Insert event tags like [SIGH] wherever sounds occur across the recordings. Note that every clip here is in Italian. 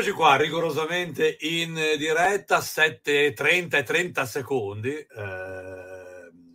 Eccoci qua, rigorosamente in diretta, 7.30 e 30 secondi, eh,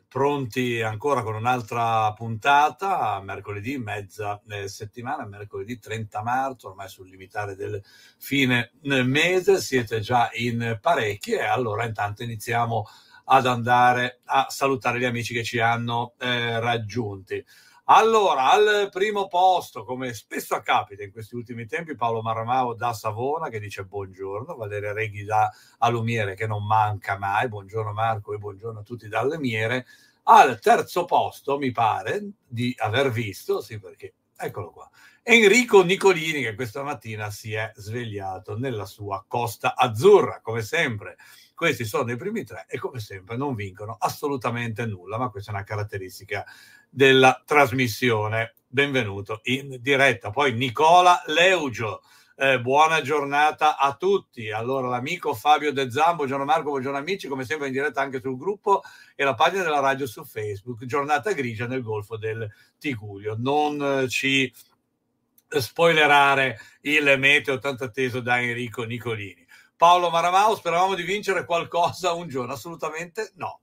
pronti ancora con un'altra puntata, mercoledì, mezza eh, settimana, mercoledì 30 marzo, ormai sul limitare del fine eh, mese, siete già in parecchi e allora intanto iniziamo ad andare a salutare gli amici che ci hanno eh, raggiunti. Allora, al primo posto, come spesso accapita in questi ultimi tempi, Paolo Maramao da Savona che dice buongiorno, Valeria Reghi da Alumiere che non manca mai, buongiorno Marco e buongiorno a tutti da Alumiere. Al terzo posto, mi pare di aver visto, sì perché, eccolo qua, Enrico Nicolini che questa mattina si è svegliato nella sua costa azzurra, come sempre. Questi sono i primi tre e come sempre non vincono assolutamente nulla, ma questa è una caratteristica della trasmissione. Benvenuto in diretta. Poi Nicola Leugio. Eh, buona giornata a tutti. Allora, l'amico Fabio De Zambo, buongiorno Marco, buongiorno amici, come sempre in diretta anche sul gruppo e la pagina della radio su Facebook, giornata grigia nel Golfo del Tigurio. Non eh, ci spoilerare il meteo tanto atteso da Enrico Nicolini. Paolo Maramao, speravamo di vincere qualcosa un giorno, assolutamente no.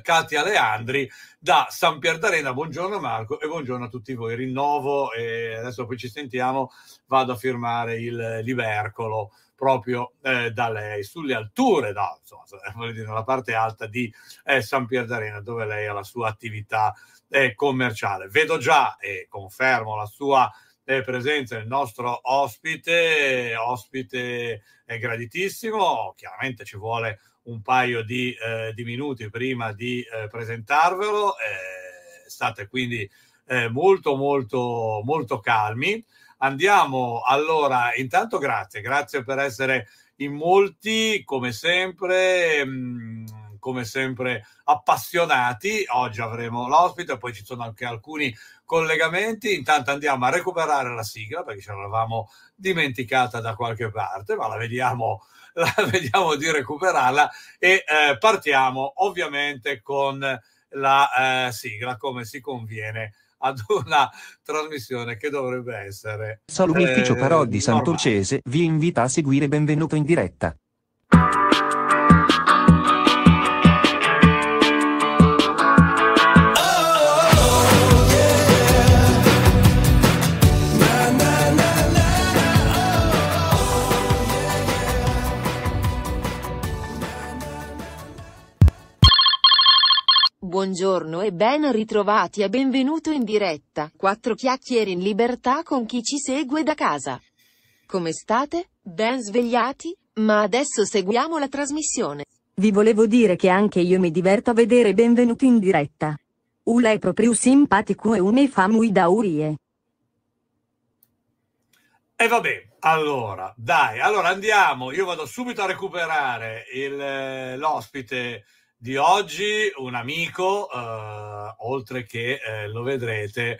Katia [LAUGHS] Leandri da San Pier Buongiorno Marco e buongiorno a tutti voi. Rinnovo e adesso poi ci sentiamo. Vado a firmare il libercolo proprio eh, da lei, sulle alture, da, insomma, [LAUGHS] dire, nella parte alta di eh, San Pier dove lei ha la sua attività eh, commerciale. Vedo già e confermo la sua eh, presenza, il nostro ospite, ospite graditissimo, chiaramente ci vuole un paio di, eh, di minuti prima di eh, presentarvelo. Eh, state quindi eh, molto, molto, molto calmi. Andiamo allora, intanto grazie, grazie per essere in molti, come sempre. Mh, mm, come sempre appassionati. Oggi avremo l'ospite, poi ci sono anche alcuni collegamenti. Intanto andiamo a recuperare la sigla perché ce l'avevamo dimenticata da qualche parte, ma la vediamo la, [LAUGHS] vediamo di recuperarla e eh, partiamo ovviamente con la eh, sigla come si conviene ad una trasmissione che dovrebbe essere. Salve eh, Ufficio Parodi Santurcese, vi invita a seguire Benvenuto in diretta. buongiorno e ben ritrovati e benvenuto in diretta, Quattro chiacchiere in libertà con chi ci segue da casa. Come state? Ben svegliati? Ma adesso seguiamo la trasmissione. Vi volevo dire che anche io mi diverto a vedere benvenuti in diretta. Ula è proprio simpatico e une famui da urie. E eh vabbè, allora, dai, allora andiamo, io vado subito a recuperare eh, l'ospite di oggi, un amico, eh, oltre che eh, lo vedrete,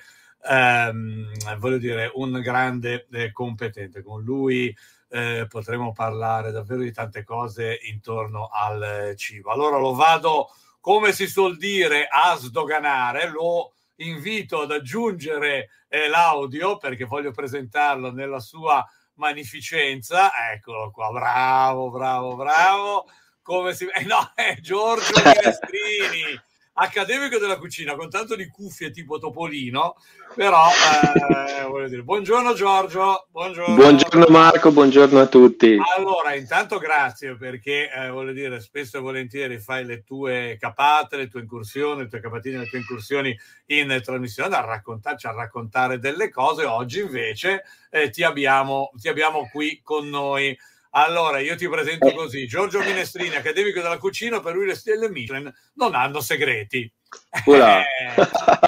ehm, voglio dire, un grande eh, competente. Con lui eh, potremo parlare davvero di tante cose intorno al cibo. Allora lo vado, come si suol dire, a sdoganare, lo invito ad aggiungere eh, l'audio perché voglio presentarlo nella sua magnificenza. Eccolo qua, bravo, bravo, bravo come si... Eh, no, è eh, Giorgio Minestrini, [LAUGHS] accademico della cucina, con tanto di cuffie tipo Topolino, però eh, voglio dire, buongiorno Giorgio, buongiorno. buongiorno. Marco, buongiorno a tutti. Allora, intanto grazie perché, eh, voglio dire, spesso e volentieri fai le tue capate, le tue incursioni, le tue capatine, le tue incursioni in trasmissione a raccontarci, a raccontare delle cose, oggi invece eh, ti abbiamo, ti abbiamo qui con noi. Allora, io ti presento eh. così. Giorgio Minestrini, accademico della cucina, per lui le stelle Michelin non hanno segreti. [LAUGHS] Eh,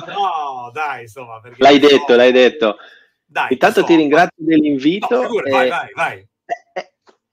no, dai, insomma. L'hai detto, l'hai detto. Dai, Intanto insomma. ti ringrazio dell'invito. No, e... Eh, vai, vai, vai.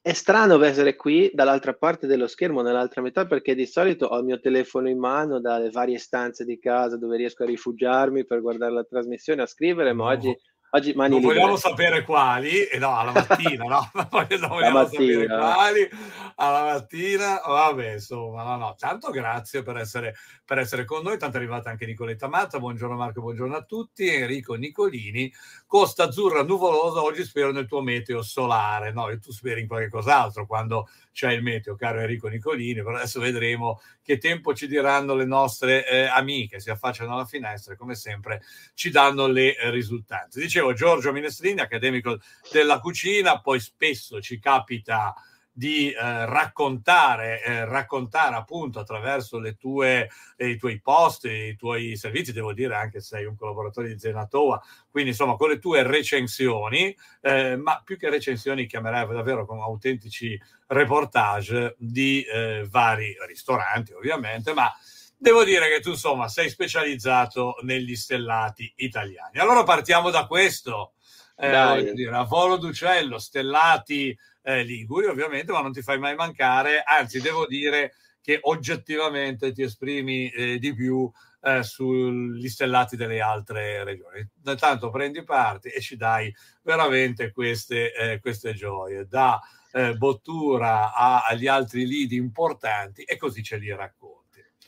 È, strano essere qui dall'altra parte dello schermo, nell'altra metà, perché di solito ho il mio telefono in mano dalle varie stanze di casa dove riesco a rifugiarmi per guardare la trasmissione, a scrivere, ma oggi... Oggi mani non vogliamo sapere quali, e eh, no, alla mattina, no? [LAUGHS] non vogliamo mattina. sapere quali, alla mattina, vabbè, insomma, no, no. Tanto grazie per essere, per essere con noi, tanto è arrivata anche Nicoletta Matta, buongiorno Marco, buongiorno a tutti, Enrico Nicolini, Costa Azzurra nuvolosa, oggi spero nel tuo meteo solare, no? E tu speri in qualche cos'altro, quando c'è il meteo, caro Enrico Nicolini, però adesso vedremo che tempo ci diranno le nostre eh, amiche, si affacciano alla finestra e come sempre ci danno le eh, risultanze. Dicevo Giorgio Minestrini, accademico della cucina, poi spesso ci capita di eh, raccontare, eh, raccontare appunto attraverso le tue, eh, i tuoi post, i tuoi servizi, devo dire anche se sei un collaboratore di Zenatoa, quindi insomma con le tue recensioni, eh, ma più che recensioni chiamerei davvero con autentici reportage di eh, vari ristoranti ovviamente, ma devo dire che tu insomma sei specializzato negli stellati italiani. Allora partiamo da questo, eh, dire, a volo d'uccello, stellati eh, liguri, ovviamente, ma non ti fai mai mancare, anzi devo dire che oggettivamente ti esprimi eh, di più eh, sugli stellati delle altre regioni. Tanto prendi parte e ci dai veramente queste, eh, queste gioie, da eh, Bottura a, agli altri lead importanti e così ce li racconti.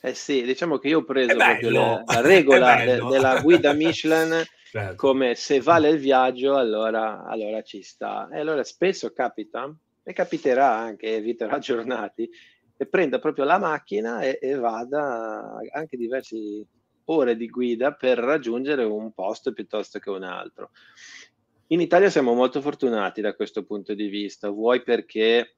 Eh sì, diciamo che io ho preso proprio la, la regola [LAUGHS] de, della guida [LAUGHS] Michelin certo. come se vale il viaggio allora, allora ci sta. E allora spesso capita, e capiterà anche, eviterà [LAUGHS] giornati, e prenda proprio la macchina e, e vada anche diverse ore di guida per raggiungere un posto piuttosto che un altro. In Italia siamo molto fortunati da questo punto di vista, vuoi perché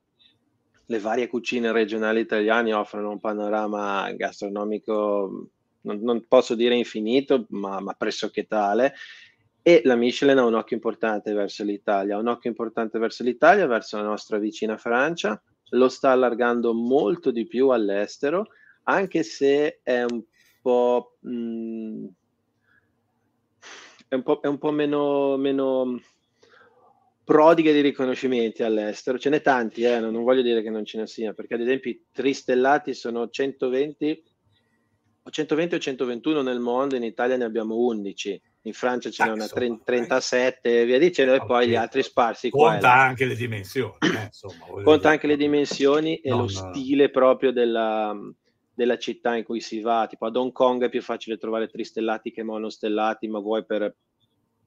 le varie cucine regionali italiane offrono un panorama gastronomico non, non posso dire infinito, ma, ma pressoché tale. E la Michelin ha un occhio importante verso l'Italia, un occhio importante verso l'Italia, verso la nostra vicina Francia, lo sta allargando molto di più all'estero, anche se è un po'... Mh, mm, è un po', è un po meno, meno prodiga di riconoscimenti all'estero, ce n'è tanti, eh? non, non voglio dire che non ce ne sia, perché ad esempio i tristellati sono 120 120 o 121 nel mondo, in Italia ne abbiamo 11, in Francia ce n'è ah, una 30, 37 e via dicendo, e poi gli altri sparsi. Conta qua anche le dimensioni. Eh, insomma, Conta anche le dimensioni e non... lo stile proprio della, della città in cui si va. Tipo ad Hong Kong è più facile trovare tristellati che monostellati, ma vuoi per,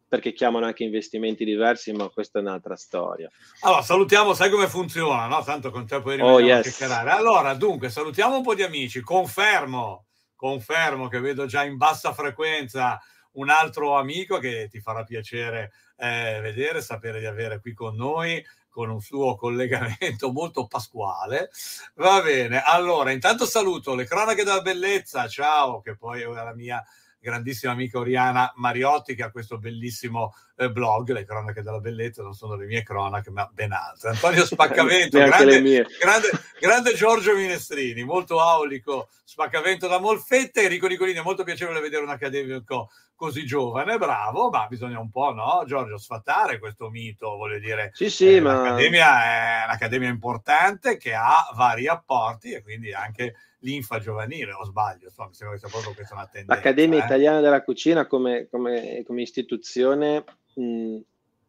perché chiamano anche investimenti diversi, ma questa è un'altra storia. Allora, salutiamo, sai come funziona, no? Tanto con tempo di rimaniamo oh, yes. Allora, dunque, salutiamo un po' di amici, confermo confermo che vedo già in bassa frequenza un altro amico che ti farà piacere eh, vedere, sapere di avere qui con noi con un suo collegamento [LAUGHS] molto pasquale. Va bene, allora intanto saluto le cronache della bellezza, ciao, che poi è la mia grandissima amica Oriana Mariotti che ha questo bellissimo eh, blog, Le cronache della bellezza, non sono le mie cronache, ma ben altre. Antonio Spaccamento, [LAUGHS] grande, grande, grande, Giorgio Minestrini, molto aulico, Spaccamento da Molfette, Enrico Nicolini, è molto piacevole vedere un accademico così giovane, bravo, ma bisogna un po', no, Giorgio, sfatare questo mito, voglio dire. Sì, sì, eh, ma... L'Accademia è un'accademia importante che ha vari apporti e quindi anche l'infa giovanile, o sbaglio, insomma, mi sembra proprio questa una tendenza. L'Accademia eh? Italiana della Cucina come, come, come istituzione, mh,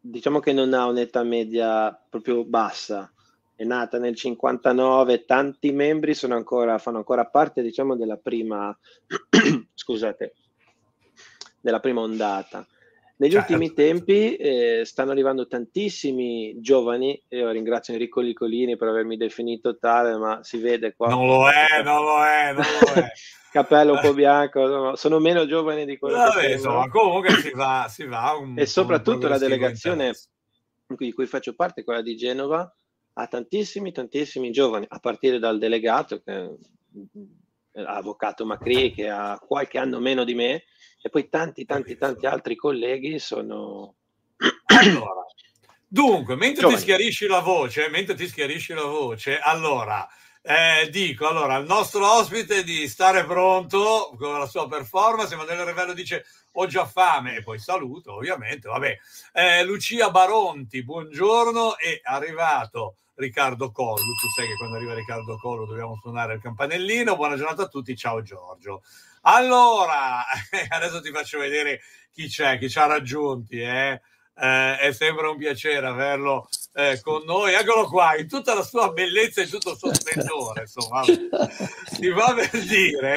diciamo che non ha un'età media proprio bassa, è nata nel 59, tanti membri ancora, fanno ancora parte diciamo, della, prima, [CLEARS THROAT] scusate, della prima ondata. Negli certo. ultimi tempi eh, stanno arrivando tantissimi giovani, io ringrazio Enrico Licolini per avermi definito tale, ma si vede qua. Non lo è, non lo è, non lo è. [LAUGHS] Capello un po' bianco, no, sono meno giovani di quello Vabbè, che insomma, comunque si va, si va un, E soprattutto la delegazione di cui faccio parte, quella di Genova, ha tantissimi, tantissimi giovani, a partire dal delegato che è l'avvocato eh, Macri che ha qualche anno meno di me e poi tanti tanti tanti altri colleghi sono allora, dunque mentre Giovani. ti schiarisci la voce mentre ti schiarisci la voce allora eh, dico allora al nostro ospite di stare pronto con la sua performance del Revello dice ho già fame e poi saluto ovviamente vabbè eh, Lucia Baronti buongiorno è arrivato Riccardo Collo. Tu sai che quando arriva Riccardo Collo dobbiamo suonare il campanellino. Buona giornata a tutti, ciao Giorgio. Allora, [LAUGHS] adesso ti faccio vedere chi c'è, chi ci ha raggiunti. Eh? Eh, è sempre un piacere averlo eh, con noi. Eccolo qua, in tutta la sua bellezza e tutto il suo splendore. Insomma, [LAUGHS] ti va per dire,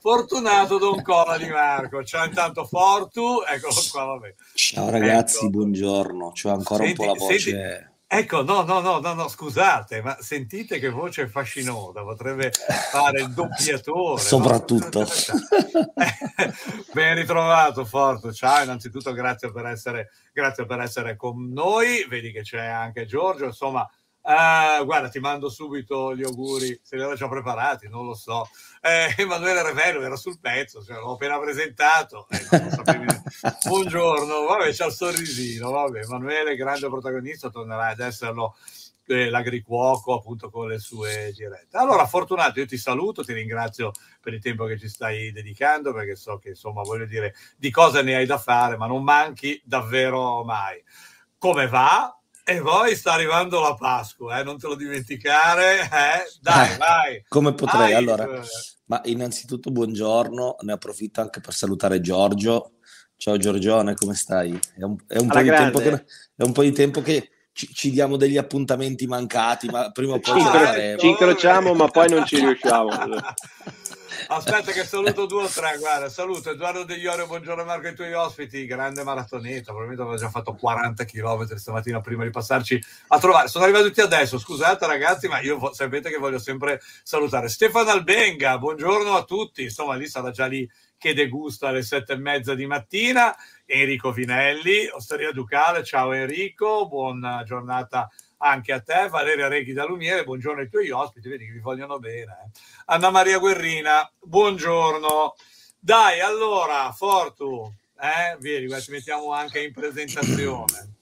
fortunato Don Cola di Marco. Ciao, intanto Fortu, eccolo qua. Vabbè. Ciao ragazzi, ecco. buongiorno. C'ho ancora senti, un po' la voce. Senti, Ecco, no, no, no, no, scusate, ma sentite che voce fascinosa, potrebbe fare il doppiatore. Soprattutto. [LAUGHS] Ben ritrovato, Forto. Ciao, innanzitutto grazie per essere, grazie per essere con noi. Vedi che c'è anche Giorgio, insomma, Uh, guarda, ti mando subito gli auguri, se li avevo già preparati, non lo so. Eh, Emanuele Revello era sul pezzo, cioè, l'ho appena presentato. Eh, [LAUGHS] Buongiorno, vabbè, c'ha il sorrisino, vabbè. Emanuele, grande protagonista, tornerà ad esserlo eh, l'agricuoco appunto con le sue dirette. Allora, Fortunato, io ti saluto, ti ringrazio per il tempo che ci stai dedicando, perché so che insomma, voglio dire, di cosa ne hai da fare, ma non manchi davvero mai. Come va? E poi sta arrivando la Pasqua, eh? non te lo dimenticare. Eh? Dai, eh, vai. Come potrei? Dai. Allora, eh. ma innanzitutto buongiorno, ne approfitto anche per salutare Giorgio. Ciao Giorgione, come stai? È un, è un, po, di che, è un po' di tempo che, ci, ci, diamo degli appuntamenti mancati, ma prima o poi ci, ci incrociamo, ma poi non ci riusciamo. [LAUGHS] Aspetta che saluto due o tre, guarda, saluto Edoardo De Iorio, buongiorno Marco ai tuoi ospiti, grande maratoneta, probabilmente aveva già fatto 40 km stamattina prima di passarci a trovare. Sono arrivati tutti adesso, scusate ragazzi, ma io sapete che voglio sempre salutare. Stefano Albenga, buongiorno a tutti, insomma lì sarà già lì che degusta alle sette e mezza di mattina. Enrico Vinelli, Osteria Ducale, ciao Enrico, buona giornata a anche a te, Valeria Rechi da Lumiere, buongiorno ai tuoi ospiti, vedi che vi vogliono bene. Eh? Anna Maria Guerrina, buongiorno. Dai, allora, Fortu, eh? vieni, ci mettiamo anche in presentazione.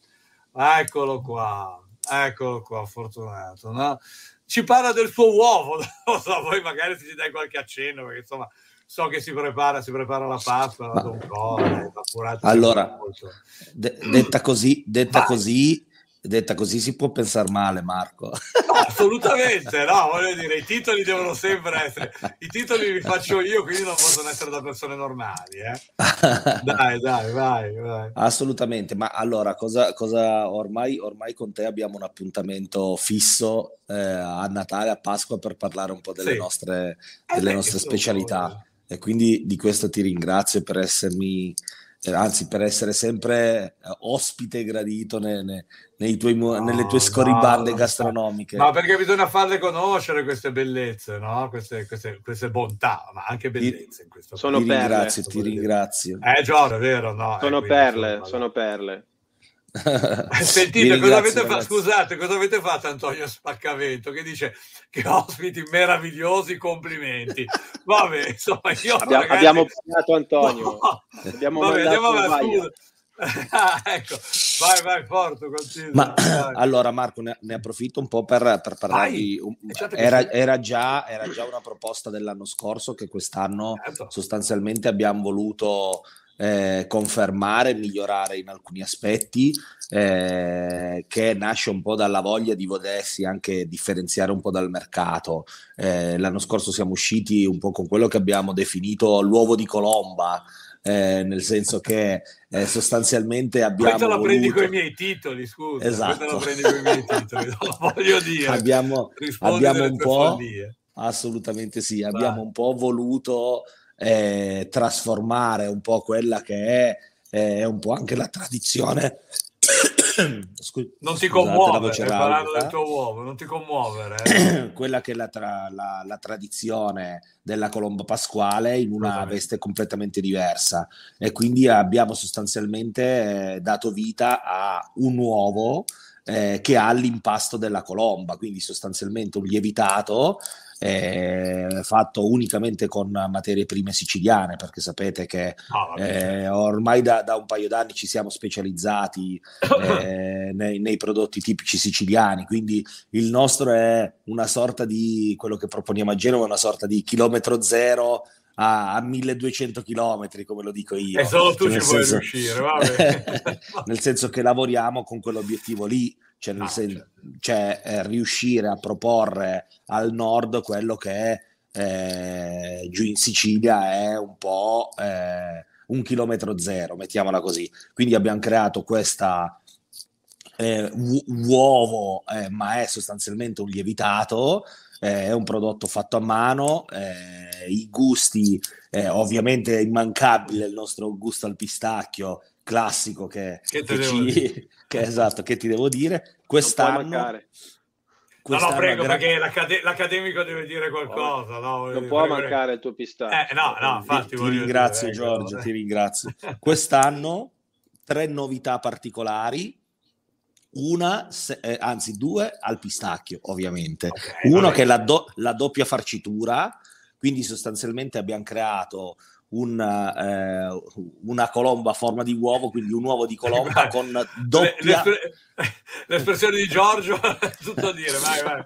Eccolo qua, eccolo qua, fortunato. No? Ci parla del suo uovo, [LAUGHS] non so, poi magari se ti dai qualche accenno, perché insomma so che si prepara, si prepara la pasta, la toncola, la curata. Allora, d- detta così, detta Vai. così detta così si può pensare male, Marco. [LAUGHS] Assolutamente, no, voglio dire, i titoli devono sempre essere, i titoli li faccio io, quindi non possono essere da persone normali. Eh. [LAUGHS] Dai, dai, vai, vai. Assolutamente, ma allora, cosa, cosa ormai, ormai con te abbiamo un appuntamento fisso eh, a Natale, a Pasqua, per parlare un po' delle sì. nostre, eh delle eh, nostre specialità. E quindi di questo ti ringrazio per essermi eh, anzi per essere sempre eh, ospite gradito ne, ne, nei tuoi, no, nelle tue scorribande no, gastronomiche. Ma no, perché bisogna farle conoscere queste bellezze, queste, queste, queste, bontà, ma anche bellezze. In questo sono ti perle. Ringrazio, ti ringrazio. Eh Giorgio, è vero, no? Sono eh, perle, sono perle. Eh, [LAUGHS] sentite, cosa avete fatto? Scusate, cosa avete fatto Antonio Spaccavento che dice che ospiti meravigliosi, complimenti. Vabbè, insomma, io abbiamo, ragazzi... abbiamo pagato Antonio. No. [LAUGHS] Abbiamo Vabbè, andiamo avanti. ah, [LAUGHS] ecco, vai, vai, porto, continua. Ma, vai. [CLEARS THROAT] allora Marco, ne, ne, approfitto un po' per, per parlarvi. Certo era, era, già, era, già, una proposta dell'anno scorso che quest'anno certo. sostanzialmente abbiamo voluto eh, confermare, migliorare in alcuni aspetti, eh, che nasce un po' dalla voglia di volersi anche differenziare un po' dal mercato. Eh, l'anno scorso siamo usciti un po' con quello che abbiamo definito l'uovo di Colomba. Eh, nel senso che eh, sostanzialmente abbiamo. Questa la voluto... prendi con i miei titoli, scusa. Esatto. la prendi con i miei titoli, [LAUGHS] lo voglio dire. Abbiamo, abbiamo un po'. Follie. Assolutamente sì, abbiamo un po' voluto eh, trasformare un po' quella che è, eh, un po' anche la tradizione. [COUGHS] Scu- non ti commuovere, parlando del tuo uomo, non ti commuovere. Eh. [COUGHS] quella che è la, tra- la, la, tradizione della colomba pasquale in una esatto. veste completamente diversa e quindi abbiamo sostanzialmente eh, dato vita a un uovo eh, che ha l'impasto della colomba, quindi sostanzialmente un lievitato eh, fatto unicamente con materie prime siciliane, perché sapete che oh, eh, certo. ormai da, da, un paio d'anni ci siamo specializzati [COUGHS] eh, nei, nei, prodotti tipici siciliani, quindi il nostro è una sorta di, quello che proponiamo a Genova, una sorta di chilometro zero a, 1200 km, come lo dico io. E solo esatto, tu cioè, ci puoi senso... riuscire, [LAUGHS] nel senso che lavoriamo con quell'obiettivo lì cioè, ah, sen- certo. cioè eh, riuscire a proporre al nord quello che eh, giù in Sicilia è un po' eh, un chilometro zero, mettiamola così. Quindi abbiamo creato questa eh, u- uovo, eh, ma è sostanzialmente un lievitato, eh, è un prodotto fatto a mano, i gusti, ovviamente è immancabile il nostro gusto al pistacchio classico che, che, che, ci, [LAUGHS] che, esatto, che ti devo dire. Quest'anno, no, no, prego, gra- perché l'accade- l'accademico deve dire qualcosa. No, non può prego, mancare prego. il tuo pistacchio. Eh, no, no, infatti, ti, ringrazio, dire, Giorgio, ecco. ti ringrazio. [LAUGHS] Quest'anno tre novità particolari. Una, se, eh, anzi due al pistacchio, ovviamente. Okay, Uno vabbè. che è la, do- la doppia farcitura, quindi sostanzialmente abbiamo creato una, eh, una colomba a forma di uovo, quindi un uovo di colomba [LAUGHS] con doppia... l'espressione di Giorgio, [LAUGHS] tutto a dire, vai, vai.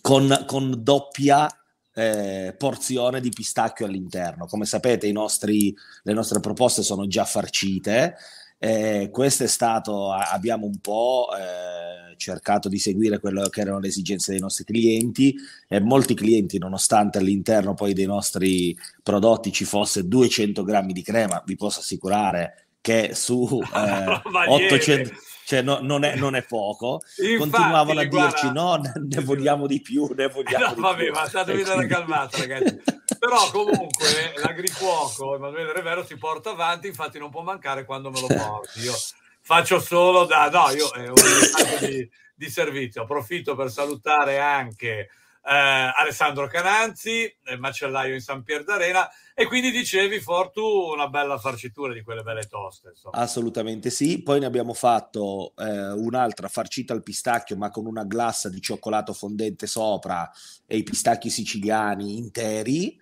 Con, con doppia eh, porzione di pistacchio all'interno. Come sapete, nostri, le nostre proposte sono già farcite eh, questo è stato, abbiamo un po' eh, cercato di seguire quello che erano le esigenze dei nostri clienti e molti clienti, nonostante all'interno poi dei nostri prodotti ci fosse 200 grammi di crema, vi posso assicurare che su [LAUGHS] eh, 800 cioè no, non, è, non, è, poco. [LAUGHS] Infatti, Continuavano a guarda... dirci no, ne vogliamo di più, ne vogliamo [LAUGHS] no, di vabbè, più. ma statevi quindi... calmata [LAUGHS] ragazzi. Però comunque l'agrifuoco Emanuele Revero si porta avanti, infatti non può mancare quando me lo porti. Io faccio solo da... no, io è eh, un di, di servizio. Approfitto per salutare anche... Eh, Alessandro Cananzi, eh, macellaio in San Pier d'Arena. E quindi dicevi, Fortu, una bella farcitura di quelle belle toste. Insomma. Assolutamente sì. Poi ne abbiamo fatto eh, un'altra farcita al pistacchio, ma con una glassa di cioccolato fondente sopra e i pistacchi siciliani interi.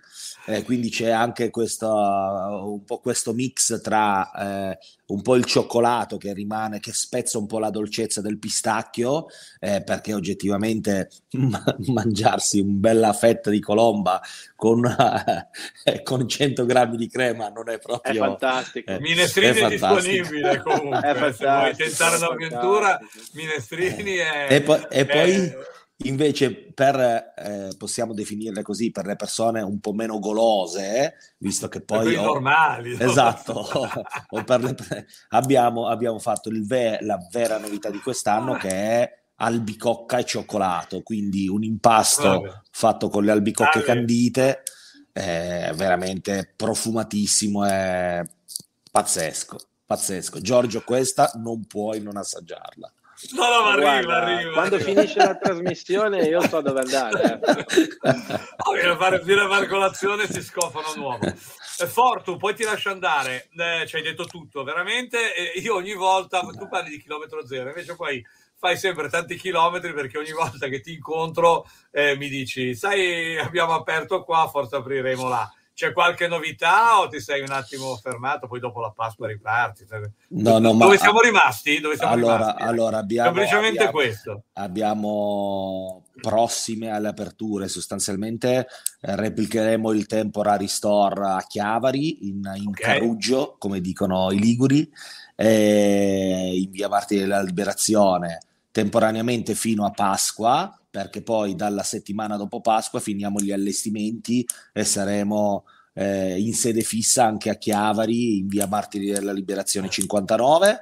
Eh, quindi c'è anche questo, un po' questo mix tra eh, un po' il cioccolato che rimane, che spezza un po' la dolcezza del pistacchio, eh, perché oggettivamente [LAUGHS] ma- mangiarsi un bella fetta di colomba con, una, [LAUGHS] eh, con, 100 grammi di crema non è proprio... È fantastico. Eh, minestrini è, è disponibile [LAUGHS] comunque, è se vuoi tentare un'avventura, Minestrini è... E poi... E poi Invece, per, eh, possiamo definirle così, per le persone un po' meno golose, visto che poi... Per Ho, normali. Esatto, [LAUGHS] o, per le, abbiamo, abbiamo, fatto ve, la vera novità di quest'anno che è albicocca e cioccolato, quindi un impasto Vabbè. fatto con le albicocche Vabbè. candite, eh, veramente profumatissimo e pazzesco, pazzesco. Giorgio, questa non puoi non assaggiarla. No, no, ma arriva, Guarda, arriva. Quando finisce la trasmissione io so dove andare. Eh. [LAUGHS] oh, viene, a fare, viene a fare colazione e si scofano nuovo. Eh, Fortu, poi ti lascio andare. Eh, ci hai detto tutto, veramente. io ogni volta, tu parli di chilometro zero, invece poi fai sempre tanti chilometri perché ogni volta che ti incontro eh, mi dici, sai, abbiamo aperto qua, forse apriremo là c'è qualche novità o ti sei un attimo fermato? Poi dopo la Pasqua riparti. Cioè, no, no, ma... Dove siamo rimasti? Dove siamo allora, rimasti? Allora abbiamo, Semplicemente abbiamo, questo. Abbiamo prossime alle aperture, sostanzialmente eh, replicheremo il Temporary Store a Chiavari, in, in okay. Caruggio, come dicono i Liguri, eh, in via Marti della Liberazione, temporaneamente fino a Pasqua perché poi dalla settimana dopo Pasqua finiamo gli allestimenti e saremo eh, in sede fissa anche a Chiavari, in via Martiri della Liberazione 59,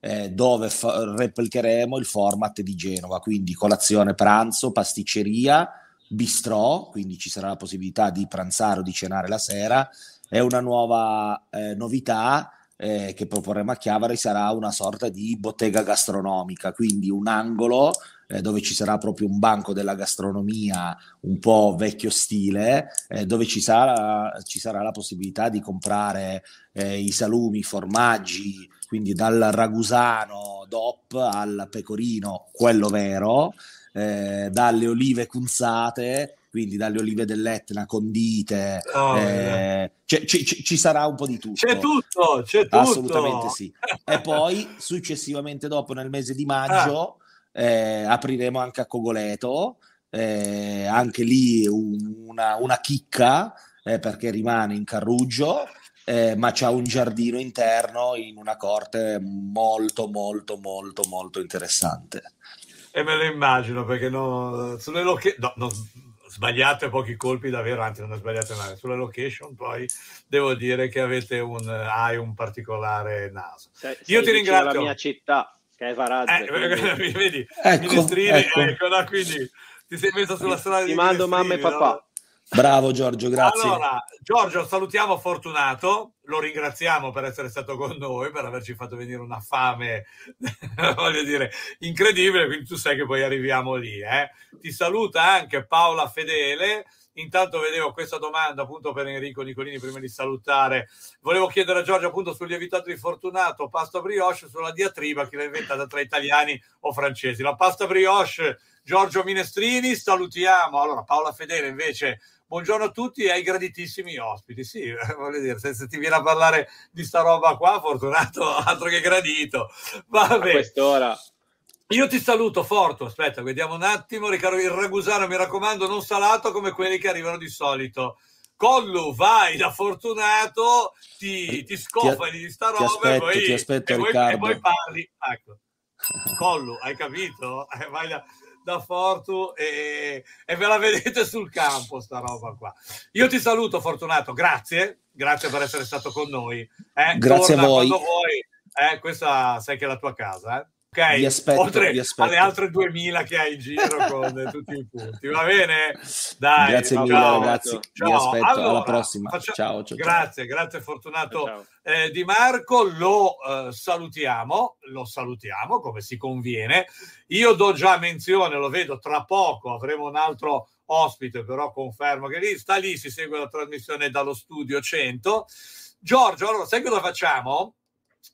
eh, dove f- replicheremo il format di Genova, quindi colazione, pranzo, pasticceria, bistrò, quindi ci sarà la possibilità di pranzare o di cenare la sera. È una nuova eh, novità eh, che proporremo a Chiavari, sarà una sorta di bottega gastronomica, quindi un angolo eh, dove ci sarà proprio un banco della gastronomia un po' vecchio stile, eh, dove ci sarà, ci sarà, la possibilità di comprare eh, i salumi, i formaggi, quindi dal ragusano DOP al pecorino, quello vero, eh, dalle olive cunzate quindi dalle olive dell'Etna condite, oh, eh, c- eh. c- ci sarà un po' di tutto. C'è tutto, c'è tutto. Assolutamente sì. E [LAUGHS] poi successivamente dopo, nel mese di ah. maggio, ah eh, apriremo anche a Cogoleto, eh, anche lì un, una, una, chicca eh, perché rimane in Carruggio, eh, ma c'è un giardino interno in una corte molto molto molto molto interessante. E me lo immagino perché no, sulle location, no, no, sbagliate pochi colpi davvero, anzi non sbagliate mai. sulle location poi devo dire che avete un, hai un particolare naso. Se, Io ti ringrazio. La mia città che hai Farazze. Eh, quindi... [LAUGHS] vedi, ecco, Minestrini, ecco. ecco no, quindi ti sei messo sulla strada ti mando mamma e papà. No? Bravo Giorgio, grazie. Allora, Giorgio, salutiamo Fortunato lo ringraziamo per essere stato con noi, per averci fatto venire una fame, [LAUGHS] voglio dire, incredibile, quindi tu sai che poi arriviamo lì. Eh? Ti saluta anche Paola Fedele. Intanto vedevo questa domanda appunto per Enrico Nicolini prima di salutare. Volevo chiedere a Giorgio appunto sul lievitato di Fortunato, pasta brioche, sulla diatriba che l'ha inventata tra italiani o francesi. La pasta brioche, Giorgio Minestrini, salutiamo. Allora Paola Fedele invece buongiorno a tutti e ai graditissimi ospiti. Sì, [LAUGHS] voglio dire, se, se ti viene a parlare di sta roba qua, fortunato, [LAUGHS] altro che gradito. Vabbè. A quest'ora. Io ti saluto, forte, Aspetta, vediamo un attimo. Riccardo, il ragusano, mi raccomando, non salato come quelli che arrivano di solito. Collu, vai da fortunato, ti, ti scofani di sta roba aspetto, e, poi, aspetto, e, poi, e, poi, parli. Ecco. Collu, hai capito? [LAUGHS] vai da da Fortu e, e ve la vedete sul campo sta roba qua. Io ti saluto Fortunato, grazie, grazie per essere stato con noi. Eh, grazie a voi. Quando vuoi. Eh, questa sai che è la tua casa. Eh? Ok, vi aspetto, oltre vi alle altre 2000 che hai in giro con tutti i punti, va bene? Dai, grazie mille, ciao, ragazzi. Ciao. Vi aspetto allora, alla prossima. Faccia... Ciao, ciao, Grazie, grazie Fortunato eh, Di Marco. Lo eh, salutiamo, lo salutiamo come si conviene. Io do già menzione, lo vedo tra poco. Avremo un altro ospite, però confermo che lì sta lì. Si segue la trasmissione dallo studio 100. Giorgio, allora sai cosa facciamo?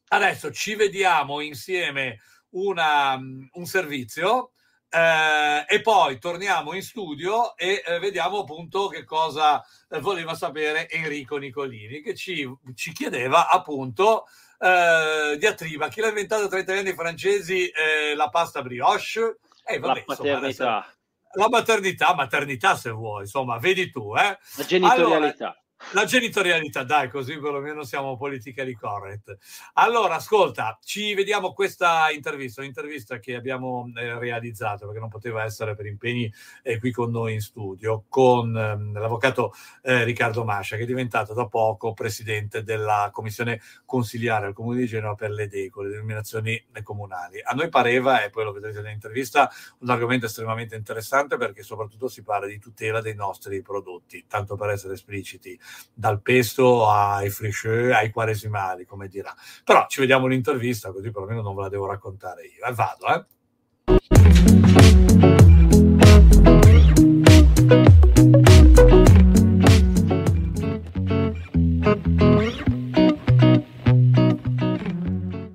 Adesso ci vediamo insieme una, mm, un servizio eh, e poi torniamo in studio e eh, vediamo appunto che cosa eh, voleva sapere Enrico Nicolini, che ci, ci chiedeva appunto eh, diatriba. Chi l'ha inventata tra i italiani e francesi eh, la pasta brioche? Eh, vabbè, la paternità. Insomma, la maternità, maternità se vuoi, insomma, vedi tu. Eh. La genitorialità. Allora, la genitorialità, dai, così perlomeno siamo politically correct. Allora, ascolta, ci vediamo questa intervista, un'intervista che abbiamo eh, realizzato perché non poteva essere per impegni eh, qui con noi in studio, con ehm, l'avvocato eh, Riccardo Mascia, che è diventato da poco presidente della commissione consiliare al Comune di Genova per le DECO, le denominazioni comunali. A noi pareva, e poi lo vedrete nell'intervista, un argomento estremamente interessante perché soprattutto si parla di tutela dei nostri prodotti, tanto per essere espliciti dal pesto ai frichet, ai quaresimali, come dirà. Però ci vediamo un'intervista, così perlomeno non ve la devo raccontare io. E eh, vado, eh.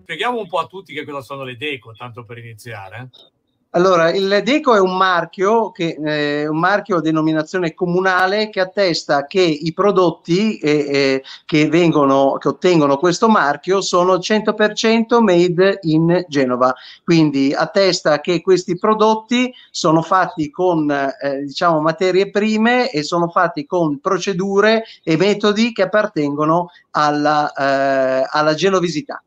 Spieghiamo un po' a tutti che cosa sono le deco, tanto per iniziare. Eh. Allora, il DECO è un marchio, che, eh, un marchio a denominazione comunale che attesta che i prodotti eh, eh, che, vengono, che ottengono questo marchio sono 100% made in Genova. Quindi attesta che questi prodotti sono fatti con eh, diciamo, materie prime e sono fatti con procedure e metodi che appartengono alla, eh, alla genovesità.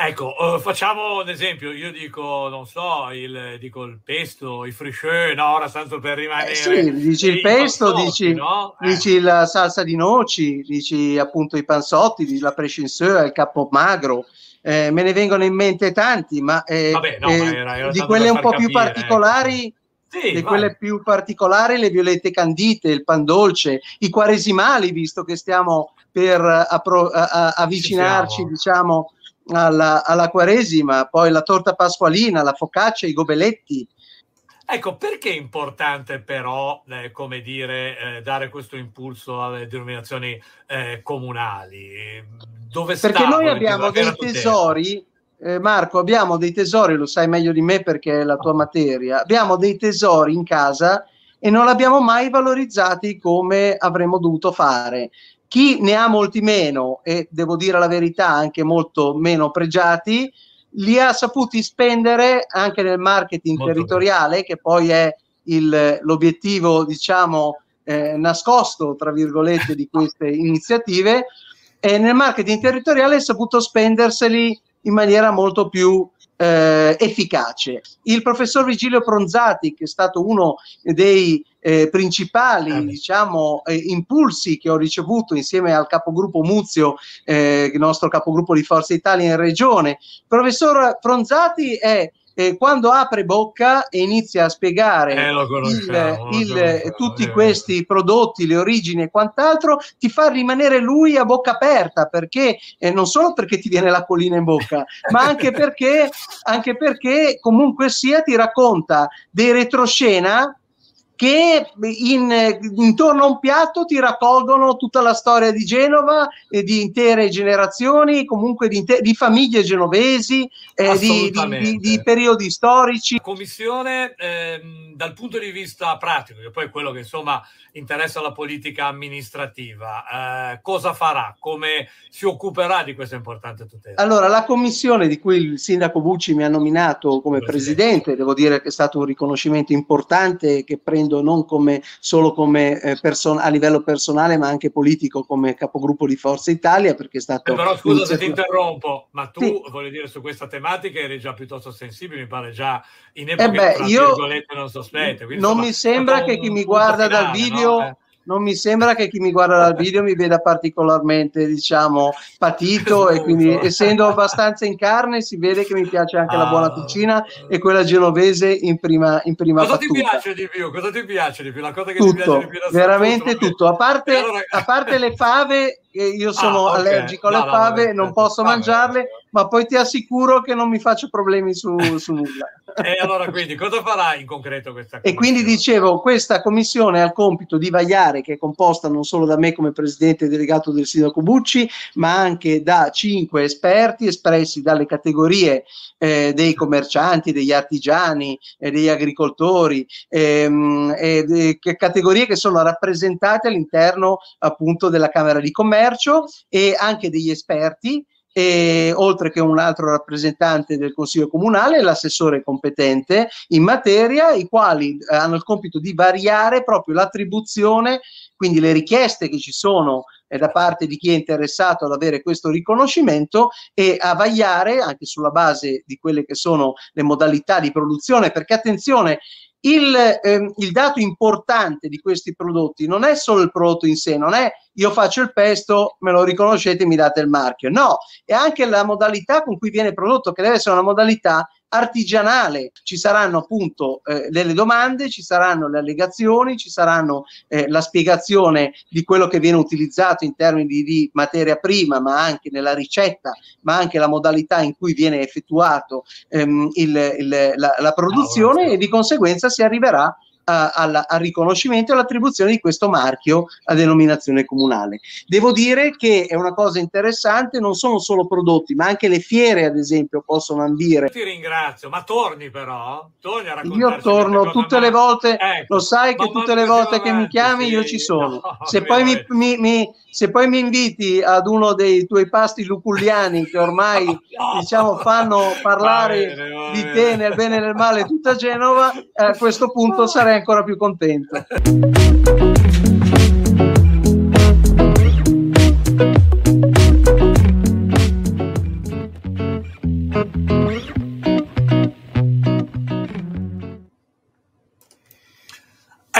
Ecco, eh, facciamo un esempio, io dico, non so, il, dico il pesto, i frischeux, no, ora tanto per rimanere... Eh sì, dici il pesto, panzotti, dici, no? eh. dici, la salsa di noci, dici appunto i pansotti, dici la prescinseur, il capomagro, eh, me ne vengono in mente tanti, ma, eh, Vabbè, no, eh, ma di quelle un po' capire, più eh. particolari... Sì, di quelle più particolari, le violette candite, il pan dolce, i quaresimali, visto che stiamo per appro- a- a- avvicinarci, diciamo, alla, alla Quaresima, poi la torta pasqualina, la focaccia, i gobeletti. Ecco, perché è importante però, eh, come dire, eh, dare questo impulso alle denominazioni eh, comunali? Dove perché noi abbiamo dei tesori, eh, Marco, abbiamo dei tesori, lo sai meglio di me perché è la tua materia, abbiamo dei tesori in casa e non li abbiamo mai valorizzati come avremmo dovuto fare. Chi ne ha molti meno, e devo dire la verità, anche molto meno pregiati, li ha saputi spendere anche nel marketing molto territoriale, bene. che poi è il, l'obiettivo, diciamo, eh, nascosto, tra virgolette, di queste [LAUGHS] iniziative. E nel marketing territoriale ha saputo spenderseli in maniera molto più eh, efficace. Il professor Vigilio Pronzati, che è stato uno dei eh, principali ah, diciamo, eh, impulsi che ho ricevuto insieme al capogruppo Muzio, eh, il nostro capogruppo di Forza Italia in regione, il professor Pronzati è eh, quando apre bocca e inizia a spiegare eh, il, il, tutti eh. questi prodotti, le origini e quant'altro, ti fa rimanere lui a bocca aperta perché eh, non solo perché ti viene la collina in bocca, [LAUGHS] ma anche perché, anche perché comunque sia ti racconta dei retroscena che in, intorno a un piatto ti raccolgono tutta la storia di Genova e di intere generazioni, comunque di, inter- di famiglie genovesi, eh, di, di, di, periodi storici. La commissione ehm, dal punto di vista pratico, che poi è quello che insomma interessa la politica amministrativa, eh, cosa farà? Come si occuperà di questa importante tutela? Allora, la commissione di cui il sindaco Bucci mi ha nominato come presidente, presidente devo dire che è stato un riconoscimento importante che prende intendo non come, solo come, eh, person- a livello personale, ma anche politico come capogruppo di Forza Italia, perché è stato... Eh però scusa se ti interrompo, ma tu, sì. voglio dire, su questa tematica eri già piuttosto sensibile, mi pare già in eh epoca, eh beh, io, non sospette. non insomma, mi sembra che chi mi guarda finale, dal video... No? Eh non mi sembra che chi mi guarda dal [LAUGHS] video mi veda particolarmente, diciamo, patito e quindi essendo abbastanza in carne si vede che mi piace anche ah. la buona ah. cucina e quella genovese in prima, in prima cosa battuta. ti piace di più? Cosa ti piace di più? La cosa che tutto, ti piace di più? Veramente tutto, a parte, allora... a parte le fave io ah, sono ah, okay. allergico alle no, fave, no, eh, non posso mangiarle, ma poi ti assicuro che non mi faccio problemi su, su nulla. [LAUGHS] e allora quindi cosa farà in concreto questa commissione? E quindi dicevo, questa commissione ha il compito di vagliare, che è composta non solo da me come presidente delegato del sindaco Bucci, ma anche da cinque esperti espressi dalle categorie eh, dei commercianti, degli artigiani, eh, degli agricoltori, ehm, eh, de- categorie che sono rappresentate all'interno appunto della Camera di Commercio commercio e anche degli esperti, e, oltre che un altro rappresentante del Consiglio Comunale, l'assessore competente in materia, i quali eh, hanno il compito di variare proprio l'attribuzione, quindi le richieste che ci sono eh, da parte di chi è interessato ad avere questo riconoscimento e a vagliare anche sulla base di quelle che sono le modalità di produzione, perché attenzione, il, ehm, il, dato importante di questi prodotti non è solo il prodotto in sé, non è io faccio il pesto, me lo riconoscete mi date il marchio, no, è anche la modalità con cui viene prodotto, che deve essere una modalità artigianale. Ci saranno appunto eh, le domande, ci saranno le allegazioni, ci saranno eh, la spiegazione di quello che viene utilizzato in termini di, di, materia prima, ma anche nella ricetta, ma anche la modalità in cui viene effettuato ehm, il, il, la, la, produzione oh, e di conseguenza si arriverà a, alla, al riconoscimento e all'attribuzione di questo marchio a denominazione comunale. Devo dire che è una cosa interessante, non sono solo prodotti, ma anche le fiere, ad esempio, possono ambire. Ti ringrazio, ma torni però, torni a Io torno tutte le volte, ecco, lo sai che tutte le volte avanti, che mi chiami sì, io ci sono. No, se, poi mi, mi, mi, se, poi mi, inviti ad uno dei tuoi pasti luculliani che ormai [LAUGHS] no, diciamo, fanno parlare va bene, va bene. di te nel bene e nel male tutta Genova, a questo punto sarei ancora più contento. [LAUGHS]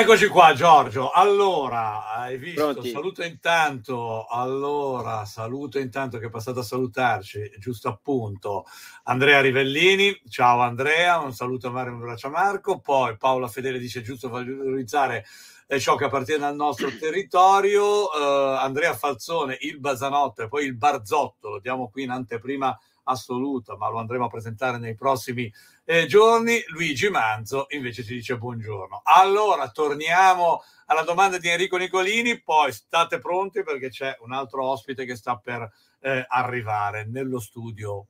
Eccoci qua Giorgio, allora hai visto, Pronti? saluto intanto, allora saluto intanto che è passato a salutarci, giusto appunto, Andrea Rivellini, ciao Andrea, un saluto a Mario, un abbraccio a Marco, poi Paola Fedele dice giusto valorizzare eh, ciò che appartiene al nostro [CLEARS THROAT] territorio, uh, Andrea Falzone, il Basanotto e poi il Barzotto, lo diamo qui in anteprima assoluta, ma lo andremo a presentare nei prossimi eh, giorni. Luigi Manzo invece ci dice buongiorno. Allora, torniamo alla domanda di Enrico Nicolini, poi state pronti perché c'è un altro ospite che sta per eh, arrivare nello studio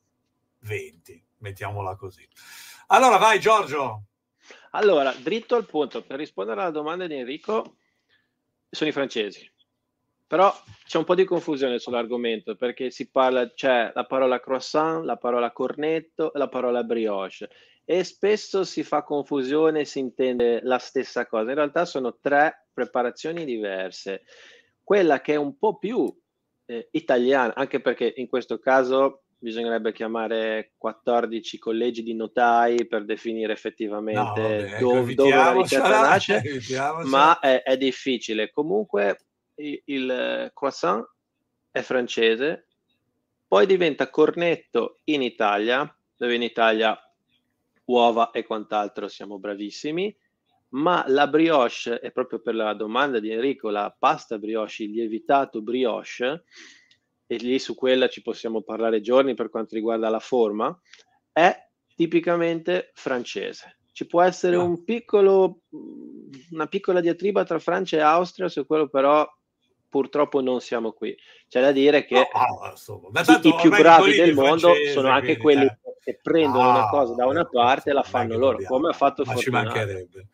20, mettiamola così. Allora, vai Giorgio. Allora, dritto al punto, per rispondere alla domanda di Enrico, sono i francesi però c'è un po' di confusione sull'argomento perché si parla, c'è la parola croissant, la parola cornetto e la parola brioche e spesso si fa confusione e si intende la stessa cosa. In realtà sono tre preparazioni diverse. Quella che è un po' più eh, italiana, anche perché in questo caso bisognerebbe chiamare 14 collegi di notai per definire effettivamente no, vabbè, dove, dove la ricetta [LAUGHS] nasce, ma è, è difficile. Comunque il eh, croissant è francese, poi diventa cornetto in Italia, dove in Italia uova e quant'altro siamo bravissimi, ma la brioche, e proprio per la domanda di Enrico, la pasta brioche, il lievitato brioche, e lì su quella ci possiamo parlare giorni per quanto riguarda la forma, è tipicamente francese. Ci può essere ah. un piccolo, una piccola diatriba tra Francia e Austria, su quello però purtroppo non siamo qui. C'è da dire che no, ah, no, i, i più bravi del mondo francese, sono anche quindi, quelli eh. che prendono ah, una cosa da una parte e la fanno loro, dobbiamo, come ha fatto il Fortunato. ci mancherebbe.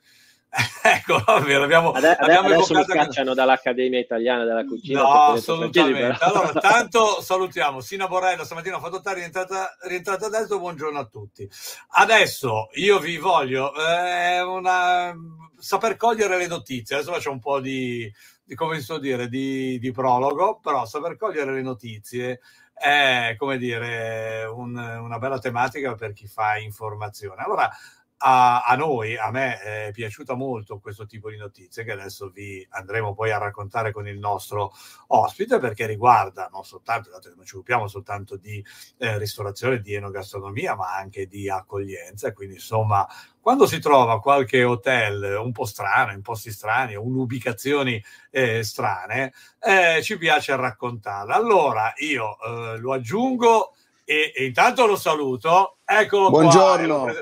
[LAUGHS] ecco, ovvero, abbiamo, adesso, abbiamo adesso mi cacciano che... dall'Accademia Italiana della Cucina. No, assolutamente. allora, [LAUGHS] tanto salutiamo Sina Borrello, stamattina ho fatto tardi, è rientrata, rientrata adesso, buongiorno a tutti. Adesso io vi voglio eh, una... saper cogliere le notizie, adesso faccio un po' di di, come si può dire, di, di prologo, però saper cogliere le notizie è, come dire, un, una bella tematica per chi fa informazione. Allora, a, a noi, a me eh, è piaciuta molto questo tipo di notizie che adesso vi andremo poi a raccontare con il nostro ospite perché riguarda non soltanto, dato che non ci occupiamo soltanto di eh, ristorazione, di enogastronomia, ma anche di accoglienza, quindi insomma quando si trova qualche hotel un po' strano, in posti strani, unubicazioni eh, strane, eh, ci piace raccontarla. Allora io eh, lo aggiungo e, e, intanto lo saluto. Eccolo Buongiorno. Qua,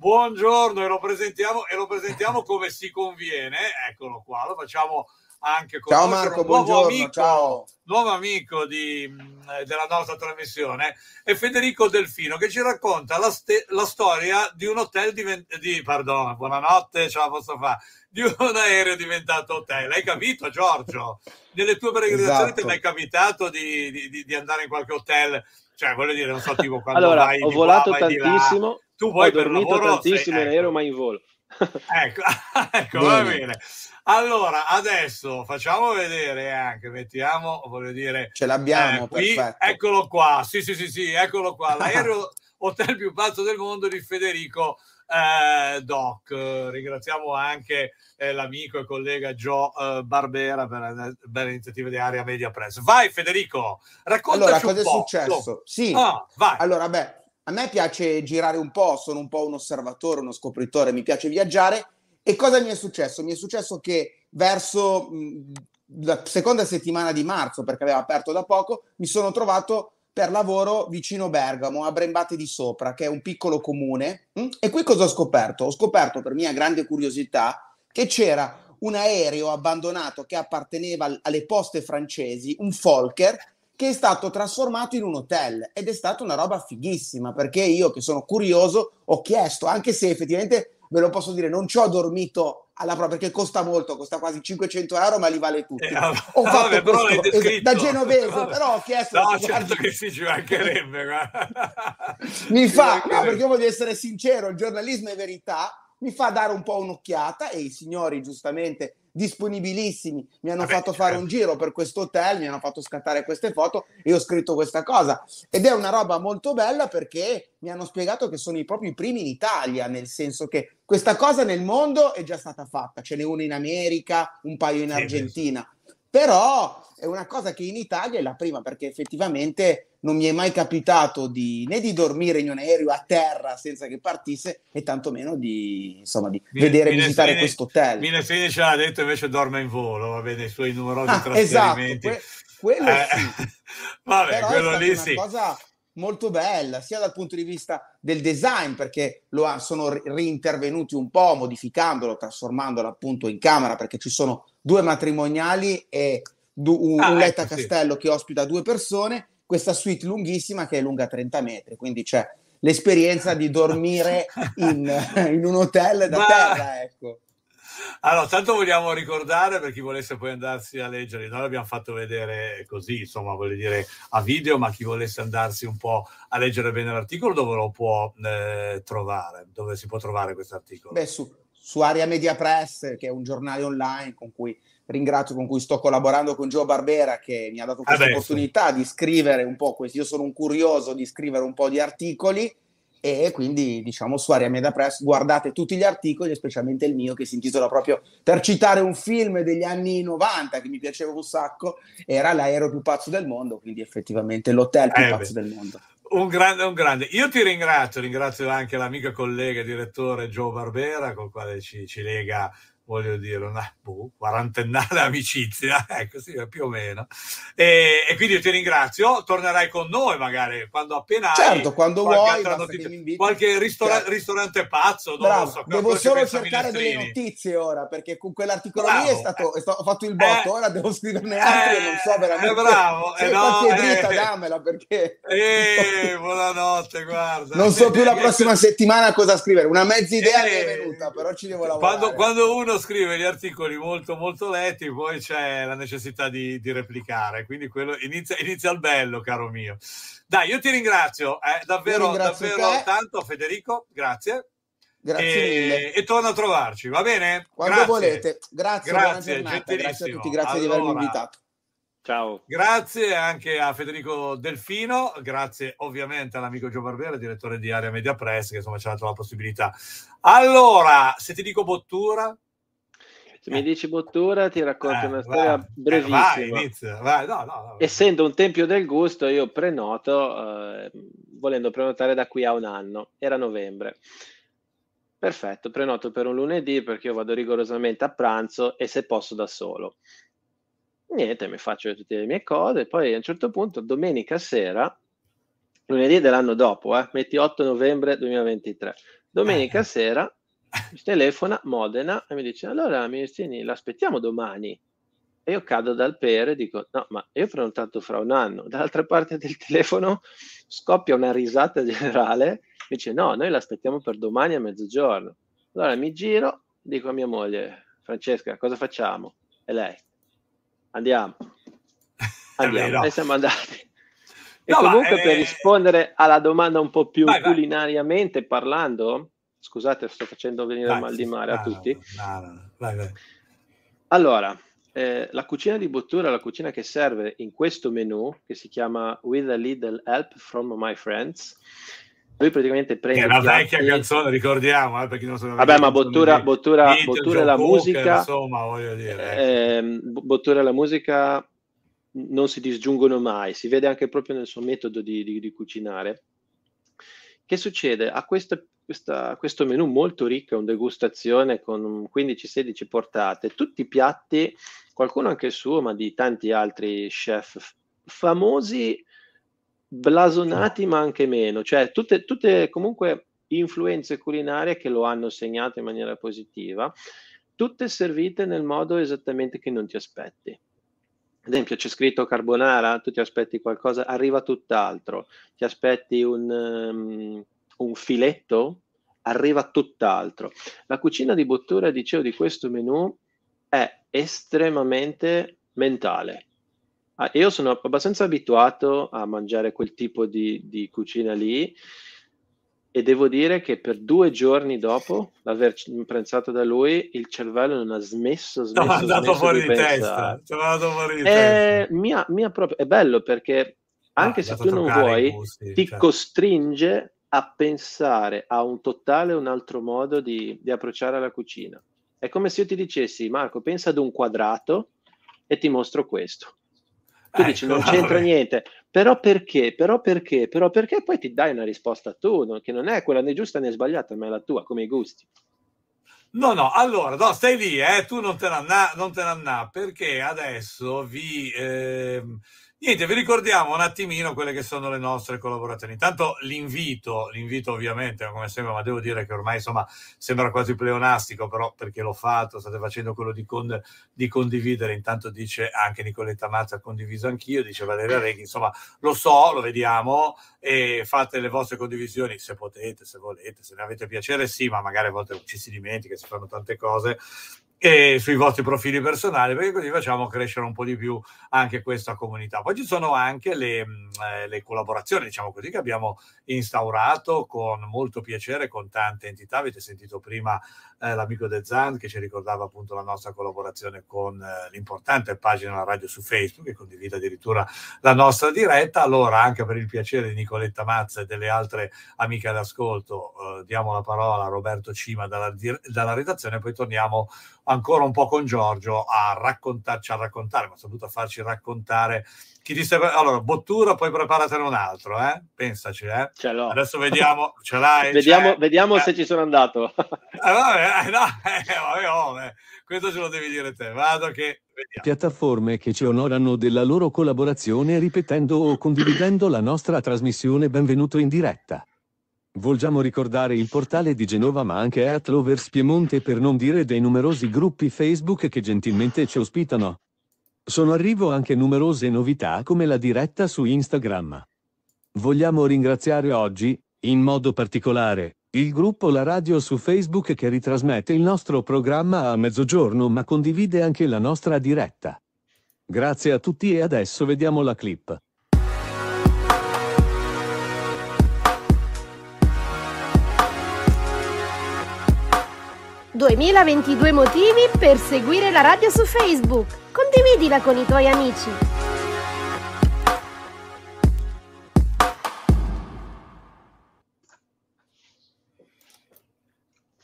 buongiorno e lo presentiamo, e lo presentiamo come si conviene. Eccolo qua, lo facciamo anche con ciao Marco, nuovo amico, ciao. nuovo amico di, eh, della nostra trasmissione è Federico Delfino che ci racconta la, ste, la storia di un hotel di, di perdono, buonanotte, ce la posso fare di un aereo diventato hotel. Hai capito, Giorgio? Nelle tue peregrinazioni esatto. ti è capitato di, di, di, andare in qualche hotel? Cioè, voglio dire, non so, tipo quando allora, vai ho volato qua, tantissimo. Là tu vuoi ho dormito tantissimo sei, ecco. ero mai in volo. [LAUGHS] ecco, [LAUGHS] ecco va bene. Allora, adesso facciamo vedere anche, mettiamo, voglio dire... Ce l'abbiamo, eh, qui, Eccolo qua, sì, sì, sì, sì, eccolo qua, [LAUGHS] l'aereo hotel più basso del mondo di Federico eh, Doc. Ringraziamo anche eh, l'amico e collega Gio eh, Barbera per, la bella iniziativa di Area Media Press. Vai Federico, raccontaci allora, cosa è successo? Sì. Ah, allora, beh, a me piace girare un po', sono un po' un osservatore, uno scopritore, mi piace viaggiare. E cosa mi è successo? Mi è successo che verso mm, la seconda settimana di marzo, perché aveva aperto da poco, mi sono trovato per lavoro vicino Bergamo, a Brembate di Sopra, che è un piccolo comune. Mm? E qui cosa ho scoperto? Ho scoperto, per mia grande curiosità, che c'era un aereo abbandonato che apparteneva alle poste francesi, un Folker, che è stato trasformato in un hotel ed è stata una roba fighissima perché io che sono curioso ho chiesto, anche se effettivamente ve lo posso dire, non ci ho dormito alla prova perché costa molto, costa quasi 500 euro ma li vale tutti. Eh, ho fatto vabbè, però questo, da genovese, vabbè. però ho chiesto... No, certo che sì, ci mancherebbe. [LAUGHS] mi ci fa, mancherebbe. No, perché io voglio essere sincero, il giornalismo è verità, mi fa dare un po' un'occhiata e i signori giustamente disponibilissimi, mi hanno Vabbè, fatto fare un certo. giro per questo hotel, mi hanno fatto scattare queste foto e ho scritto questa cosa. Ed è una roba molto bella perché mi hanno spiegato che sono i propri primi in Italia, nel senso che questa cosa nel mondo è già stata fatta, ce n'è una in America, un paio in Argentina, però è una cosa che in Italia è la prima perché effettivamente non mi è mai capitato di, né di dormire in un aereo a terra senza che partisse e tantomeno di, insomma, di Mine, vedere e visitare questo hotel. Minefini ce l'ha detto invece dorme in volo, va bene, i suoi numerosi ah, esatto, trasferimenti. Esatto, que- quello eh, sì. [LAUGHS] vabbè, Però quello lì sì. Cosa molto bella, sia dal punto di vista del design, perché lo ha, sono reintervenuti un po', modificandolo, trasformandolo appunto in camera, perché ci sono due matrimoniali e du- un, ah, ecco, letto a castello sì. che ospita due persone questa suite lunghissima che è lunga 30 metri, quindi c'è l'esperienza di dormire in, [LAUGHS] in un hotel da Ma... terra, ecco. Allora, tanto vogliamo ricordare per chi volesse poi andarsi a leggere, noi l'abbiamo fatto vedere così, insomma, voglio dire a video, ma chi volesse andarsi un po' a leggere bene l'articolo, dove lo può eh, trovare? Dove si può trovare questo articolo? Beh, su, su Aria Media Press, che è un giornale online con cui ringrazio, con cui sto collaborando con Gio Barbera, che mi ha dato questa opportunità di scrivere un po' questi. Io sono un curioso di scrivere un po' di articoli e quindi diciamo su Aria Media Press guardate tutti gli articoli, specialmente il mio che si intitola proprio per citare un film degli anni 90 che mi piaceva un sacco, era l'aereo più pazzo del mondo, quindi effettivamente l'hotel più eh pazzo beh. del mondo. Un grande, un grande. Io ti ringrazio, ringrazio anche l'amica collega direttore Gio Barbera, con il quale ci, ci lega voglio dire, una boh, quarantennale [LAUGHS] amicizia, ecco sì, più o meno. E, e, quindi io ti ringrazio, tornerai con noi magari quando appena... Certo, quando vuoi, notizia, qualche ristora- certo. ristorante pazzo, Bravo, so, Devo solo cercare delle notizie ora, perché con quell'articolo lì è stato, eh. è stato, ho fatto il botto, eh, ora devo scriverne altri eh, non so eh, veramente... Eh, bravo, eh, no, eh, dritta, dammela perché... Eh, buonanotte, guarda. Non so più la eh, prossima settimana cosa scrivere, una mezza idea mi è venuta, però ci devo lavorare. Quando, quando uno scrive gli articoli molto molto letti, poi c'è la necessità di, di replicare, quindi quello inizia, inizia, il bello, caro mio. Dai, io ti ringrazio, eh, davvero, davvero te. tanto Federico, grazie. Grazie e, e, torna a trovarci, va bene? Quando grazie. volete. Grazie, grazie, grazie, a tutti, grazie allora, di avermi invitato. Ciao. Grazie anche a Federico Delfino, grazie ovviamente all'amico Gio Barbera, direttore di Area Media Press, che insomma ci ha dato la possibilità. Allora, se ti dico bottura, se mi dici Bottura, ti racconto eh, una storia eh, va. brevissima. vai, inizia, vai. No, no, no, Essendo un tempio del gusto, io prenoto, eh, volendo prenotare da qui a un anno, era novembre. Perfetto, prenoto per un lunedì perché io vado rigorosamente a pranzo e se posso da solo. Niente, mi faccio tutte le mie cose, poi a un certo punto, domenica sera, lunedì dell'anno dopo, eh, metti 8 novembre 2023, domenica eh. sera mi [LAUGHS] telefona Modena e mi dice allora Ministrini l'aspettiamo domani e io cado dal pere e dico no ma io ho prenotato fra un anno dall'altra parte del [LAUGHS] telefono scoppia una risata generale mi dice no noi l'aspettiamo per domani a mezzogiorno allora mi giro dico a mia moglie Francesca cosa facciamo e lei andiamo [LAUGHS] andiamo e siamo andati e no, comunque ma, eh... per rispondere alla domanda un po' più vai, culinariamente vai. parlando Scusate, sto facendo venire vai, mal di mare a tutti. No, no, vai, vai. Allora, eh, la cucina di Bottura la cucina che serve in questo menu che si chiama With a Little Help from My Friends. Lui praticamente prende. È una vecchia canzone, ricordiamo. Eh, perché non sono Vabbè, ma Bottura, Bottura, Beatles, Bottura la musica. Insomma, voglio dire. Eh, Bottura la musica non si disgiungono mai, si vede anche proprio nel suo metodo di, di, di cucinare. Che succede? A questo, questa, questo menù molto ricco, è un degustazione con 15-16 portate, tutti i piatti, qualcuno anche il suo, ma di tanti altri chef famosi, blasonati, ma anche meno, cioè tutte, tutte comunque influenze culinarie che lo hanno segnato in maniera positiva, tutte servite nel modo esattamente che non ti aspetti ad esempio c'è scritto carbonara, tu ti aspetti qualcosa, arriva tutt'altro, ti aspetti un, um, un filetto, arriva tutt'altro. La cucina di Bottura, dicevo, di questo menù è estremamente mentale. Ah, io sono abbastanza abituato a mangiare quel tipo di, di cucina lì e devo dire che per due giorni dopo l'aver pranzato da lui il cervello non ha smesso, smesso, no, andato fuori di, di testa, andato fuori di è, eh, testa. Mia, mia proprio, è bello perché ah, anche no, se tu non vuoi gusti, ti cioè. costringe a pensare a un totale un altro modo di, di approcciare la cucina è come se io ti dicessi Marco pensa ad un quadrato e ti mostro questo tu ecco, dici non c'entra vabbè. niente, però perché, però perché, però perché poi ti dai una risposta tu, no? che non è quella né giusta né sbagliata, ma è la tua, come i gusti. No, no, allora, no, stai lì, eh, tu non te ne andà, perché adesso vi... Eh, Niente, vi ricordiamo un attimino quelle che sono le nostre collaborazioni. Intanto l'invito, l'invito ovviamente, come sempre, ma devo dire che ormai insomma sembra quasi pleonastico, però perché l'ho fatto, state facendo quello di, con, di condividere. Intanto dice anche Nicoletta Mazza, condiviso anch'io, dice Valeria Reghi, insomma lo so, lo vediamo e fate le vostre condivisioni se potete, se volete, se ne avete piacere, sì, ma magari a volte ci si dimentica, si fanno tante cose e sui vostri profili personali perché così facciamo crescere un po' di più anche questa comunità. Poi ci sono anche le, mm, eh, le, collaborazioni, diciamo così, che abbiamo instaurato con molto piacere con tante entità. Avete sentito prima eh, l'amico De Zand che ci ricordava appunto la nostra collaborazione con eh, l'importante pagina della radio su Facebook che condivide addirittura la nostra diretta. Allora anche per il piacere di Nicoletta Mazza e delle altre amiche all'ascolto eh, diamo la parola a Roberto Cima dalla, dalla redazione poi torniamo ancora un po' con Giorgio a raccontarci, a raccontare, ma soprattutto a farci raccontare chi ti segue. Allora, Bottura, poi preparatene un altro, eh? pensaci. Eh? Ce l'ho. Adesso vediamo, ce l'hai. [LAUGHS] vediamo, cioè, vediamo eh. se ci sono andato. [LAUGHS] eh, vabbè, eh, no, eh, vabbè, vabbè, questo ce lo devi dire te. Vado che vediamo. Piattaforme che ci onorano della loro collaborazione ripetendo o condividendo la nostra trasmissione Benvenuto in diretta. Volgiamo ricordare il portale di Genova ma anche At Piemonte per non dire dei numerosi gruppi Facebook che gentilmente ci ospitano. Sono arrivo anche numerose novità come la diretta su Instagram. Vogliamo ringraziare oggi, in modo particolare, il gruppo La Radio su Facebook che ritrasmette il nostro programma a mezzogiorno ma condivide anche la nostra diretta. Grazie a tutti e adesso vediamo la clip. 2022 motivi per seguire la radio su Facebook. Condividila con i tuoi amici.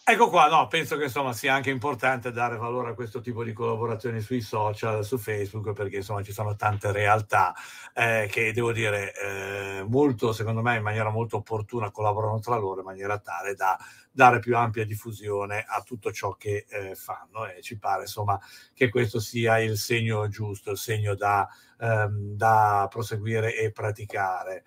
Ecco qua, no, penso che insomma sia anche importante dare valore a questo tipo di collaborazioni sui social, su Facebook, perché insomma ci sono tante realtà eh, che devo dire eh, molto, secondo me in maniera molto opportuna collaborano tra loro in maniera tale da dare più ampia diffusione a tutto ciò che eh, fanno e ci pare insomma che questo sia il segno giusto, il segno da, ehm, da proseguire e praticare.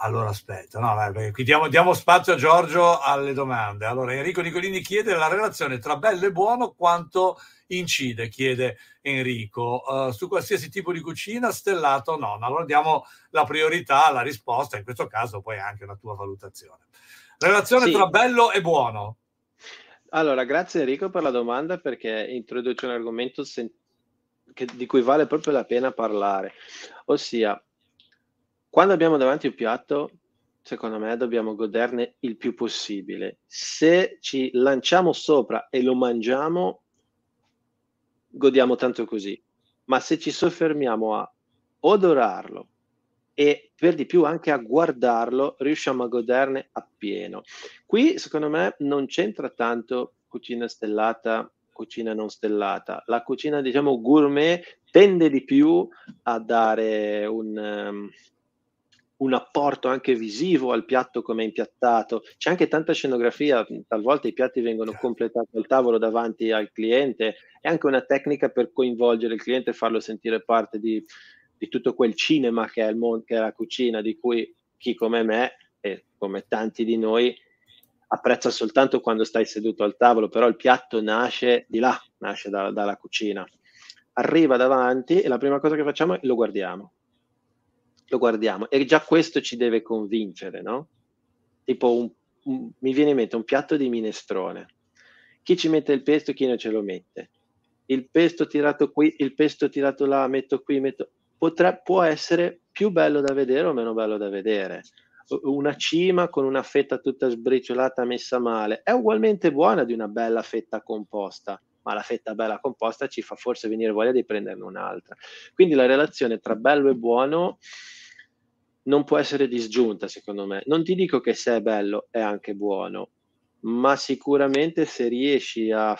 Allora aspetta, no, dai, qui diamo, diamo, spazio a Giorgio alle domande. Allora Enrico Nicolini chiede la relazione tra bello e buono quanto incide, chiede Enrico, uh, su qualsiasi tipo di cucina, stellato o non. Allora diamo la priorità alla risposta, in questo caso poi anche una tua valutazione. Relazione sì. tra bello e buono. Allora, grazie Enrico per la domanda perché introduce un argomento sen- che, di cui vale proprio la pena parlare, ossia quando abbiamo davanti un piatto, secondo me dobbiamo goderne il più possibile. Se ci lanciamo sopra e lo mangiamo, godiamo tanto così. Ma se ci soffermiamo a odorarlo e per di più anche a guardarlo, riusciamo a goderne appieno. Qui, secondo me, non c'entra tanto cucina stellata, cucina non stellata. La cucina, diciamo, gourmet tende di più a dare un... Um, un apporto anche visivo al piatto come è impiattato. C'è anche tanta scenografia, talvolta i piatti vengono certo. completati al tavolo davanti al cliente, è anche una tecnica per coinvolgere il cliente e farlo sentire parte di, di tutto quel cinema che è, il mondo, che è la cucina, di cui chi come me e come tanti di noi apprezza soltanto quando stai seduto al tavolo, però il piatto nasce di là, nasce da, dalla cucina. Arriva davanti e la prima cosa che facciamo è lo guardiamo lo guardiamo e già questo ci deve convincere, no? Tipo un, un, mi viene in mente un piatto di minestrone. Chi ci mette il pesto, e chi non ce lo mette. Il pesto tirato qui, il pesto tirato là, metto qui, metto... Potrà, può essere più bello da vedere o meno bello da vedere. Una cima con una fetta tutta sbriciolata messa male è ugualmente buona di una bella fetta composta, ma la fetta bella composta ci fa forse venire voglia di prenderne un'altra. Quindi la relazione tra bello e buono non può essere disgiunta, secondo me. Non ti dico che se è bello è anche buono, ma sicuramente se riesci a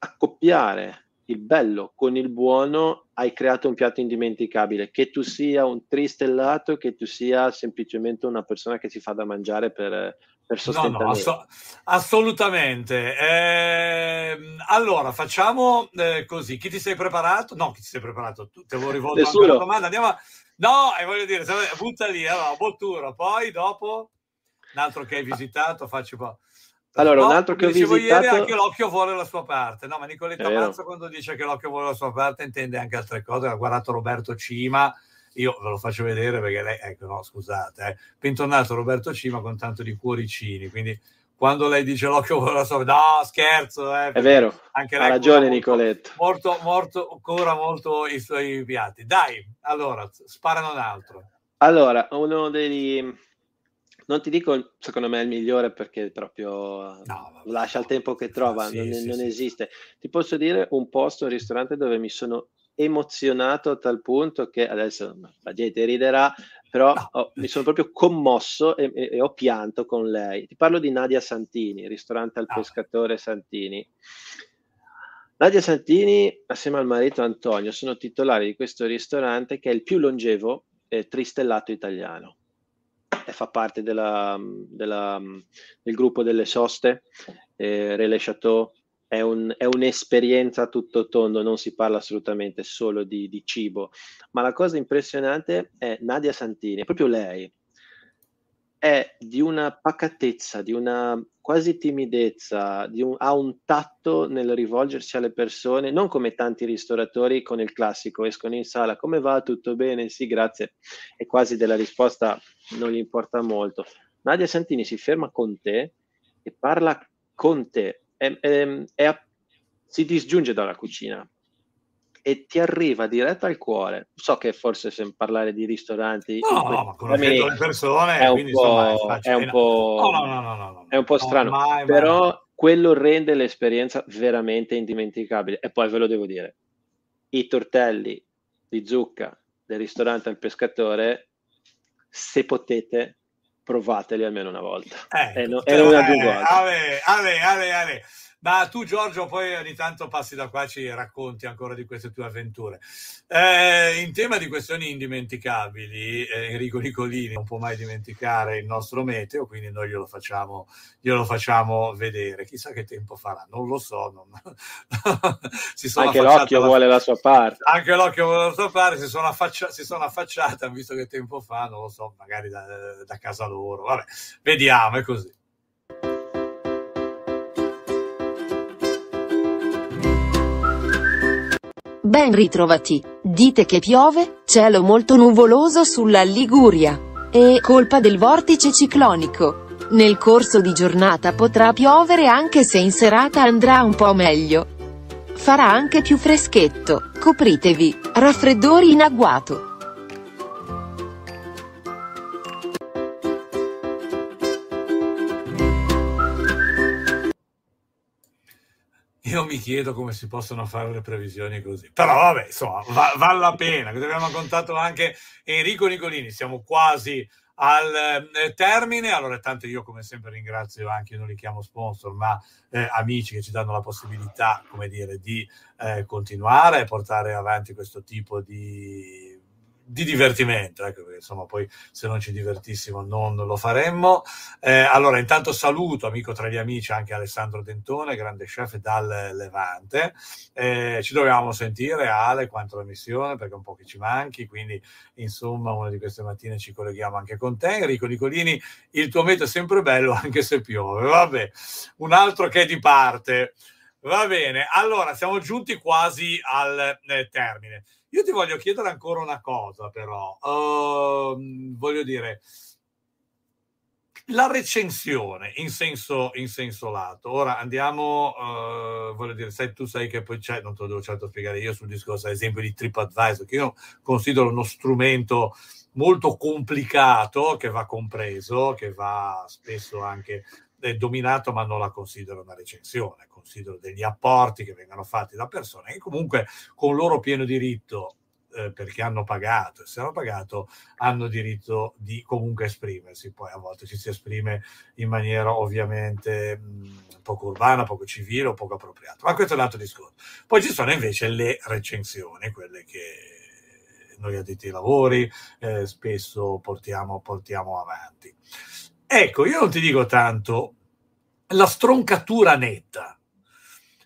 accoppiare il bello con il buono, hai creato un piatto indimenticabile, che tu sia un tristellato, che tu sia semplicemente una persona che si fa da mangiare per per sostentamento. No, no, ass- assolutamente. Eh, allora, facciamo eh, così. Chi ti sei preparato? No, chi ti sei preparato? Te lo rivolgo Nessuno. anche la domanda. Andiamo a... No, e eh, voglio dire, butta lì, allora, Botturo, poi dopo un altro che hai ah. visitato, facci un po'. Allora, no, un altro che ho visitato... ieri anche l'occhio vuole la sua parte. No, ma Nicoletta Mazzo quando dice che l'occhio vuole la sua parte intende anche altre cose. Ha guardato Roberto Cima, io ve lo faccio vedere perché lei, ecco no, scusate, eh. bentornato Roberto Cima con tanto di cuoricini, quindi quando lei dice l'occhio con la sua, no scherzo, eh, è vero, anche lei ha ragione Nicoletto, morto, morto, ancora molto i suoi piatti, dai, allora, sparano un altro. Allora, uno dei, non ti dico secondo me è il migliore perché proprio no, lascia il tempo che trova, sì, non, sì, non sì. esiste. Ti posso dire un posto, un ristorante dove mi sono emozionato a tal punto che adesso la gente riderà, però oh, mi sono proprio commosso e, e, e, ho pianto con lei. Ti parlo di Nadia Santini, ristorante al ah. pescatore Santini. Nadia Santini, assieme al marito Antonio, sono titolari di questo ristorante che è il più longevo e tristellato italiano. E fa parte della, della, del gruppo delle soste, eh, Relais Chateau, è, un, è, un'esperienza a tutto tondo, non si parla assolutamente solo di, di cibo. Ma la cosa impressionante è Nadia Santini, proprio lei, è di una pacatezza, di una quasi timidezza, un, ha un tatto nel rivolgersi alle persone, non come tanti ristoratori con il classico escono in sala, come va? Tutto bene? Sì, grazie. E quasi della risposta non gli importa molto. Nadia Santini si ferma con te e parla con te, è, è, è, si disgiunge dalla cucina e ti arriva diretto al cuore. So che forse se parlare di ristoranti... No, ma conoscendo le persone è un po', insomma, è, un po', no, no, no, è un po' strano, mai, però mai. quello rende l'esperienza veramente indimenticabile. E poi ve lo devo dire, i tortelli di zucca del ristorante al pescatore, se potete, provateli almeno una volta. Ecco, eh, no, era una due volte. Ale, ale, ale, ale. Ma tu, Giorgio, poi ogni tanto passi da qua e ci racconti ancora di queste tue avventure. Eh, in tema di questioni indimenticabili, eh, Enrico Nicolini non può mai dimenticare il nostro meteo, quindi noi glielo facciamo, glielo facciamo vedere. Chissà che tempo farà, non lo so. Non... [LAUGHS] Anche l'occhio la... vuole la sua parte. Anche l'occhio vuole la sua parte, si sono, affaccia... si sono affacciati, hanno visto che tempo fa, non lo so, magari da, da casa loro. Vabbè, vediamo, è così. Ben ritrovati, dite che piove, cielo molto nuvoloso sulla Liguria. E colpa del vortice ciclonico. Nel corso di giornata potrà piovere anche se in serata andrà un po' meglio. Farà anche più freschetto, copritevi, raffreddori in agguato. io mi chiedo come si possono fare le previsioni così. Però vabbè, insomma, va, vale la pena. Abbiamo contato anche Enrico Nicolini, siamo quasi al eh, termine. Allora, tanto io come sempre ringrazio anche, non li chiamo sponsor, ma eh, amici che ci danno la possibilità, come dire, di eh, continuare e portare avanti questo tipo di di divertimento, ecco, perché insomma poi se non ci divertissimo non lo faremmo. Eh, allora, intanto saluto, amico tra gli amici, anche Alessandro Dentone, grande chef dal Levante. Eh, ci dovevamo sentire, Ale, quanto la missione, perché un po' che ci manchi, quindi insomma una di queste mattine ci colleghiamo anche con te. Enrico Nicolini, il tuo metodo è sempre bello [LAUGHS] anche se piove. Vabbè, un altro che è di parte. Va bene, allora siamo giunti quasi al eh, termine. Io ti voglio chiedere ancora una cosa, però. Uh, voglio dire, la recensione in senso, in senso lato. Ora andiamo, uh, voglio dire, sai, tu sai che poi c'è, cioè, non te lo devo certo spiegare io sul discorso, ad esempio, di TripAdvisor, che io considero uno strumento molto complicato che va compreso, che va spesso anche è dominato, ma non la considero una recensione, considero degli apporti che vengono fatti da persone che comunque con loro pieno diritto, eh, perché hanno pagato e se hanno pagato, hanno diritto di comunque esprimersi. Poi a volte ci si esprime in maniera ovviamente mh, poco urbana, poco civile o poco appropriata, ma questo è un altro discorso. Poi ci sono invece le recensioni, quelle che noi addetti ai lavori eh, spesso portiamo, portiamo avanti. Ecco, io non ti dico tanto la stroncatura netta.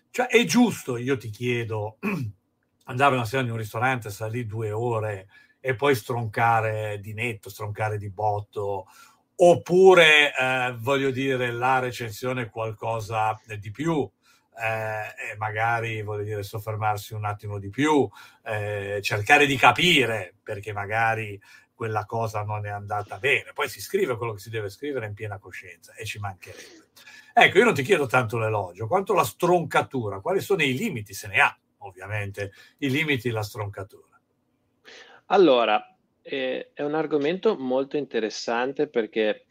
Cioè, è giusto, io ti chiedo, [CLEARS THROAT] andare una sera in un ristorante, stare lì due ore e poi stroncare di netto, stroncare di botto, oppure, eh, voglio dire, la recensione è qualcosa di più. Eh, magari voglio dire soffermarsi un attimo di più, eh, cercare di capire perché magari quella cosa non è andata bene. Poi si scrive quello che si deve scrivere in piena coscienza e ci mancherebbe. Ecco, io non ti chiedo tanto l'elogio quanto la stroncatura. Quali sono i limiti? Se ne ha, ovviamente, i limiti la stroncatura. Allora, eh, è un argomento molto interessante perché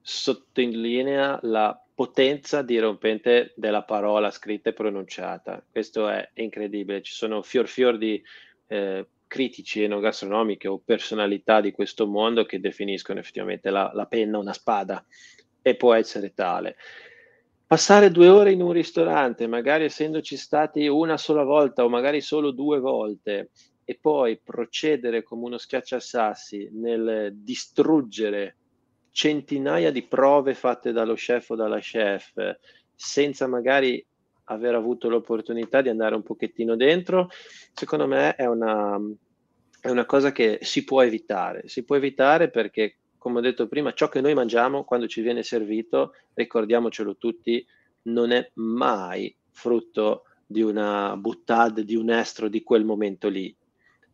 sottolinea la potenza dirompente della parola scritta e pronunciata. Questo è incredibile. Ci sono fior fior di eh, critici enogastronomiche o personalità di questo mondo che definiscono effettivamente la, la penna una spada e può essere tale. Passare due ore in un ristorante, magari essendoci stati una sola volta o magari solo due volte, e poi procedere come uno schiacciasassi nel distruggere centinaia di prove fatte dallo chef o dalla chef senza magari aver avuto l'opportunità di andare un pochettino dentro, secondo me è una, è una cosa che si può evitare, si può evitare perché, come ho detto prima, ciò che noi mangiamo quando ci viene servito, ricordiamocelo tutti, non è mai frutto di una buttad, di un estro di quel momento lì,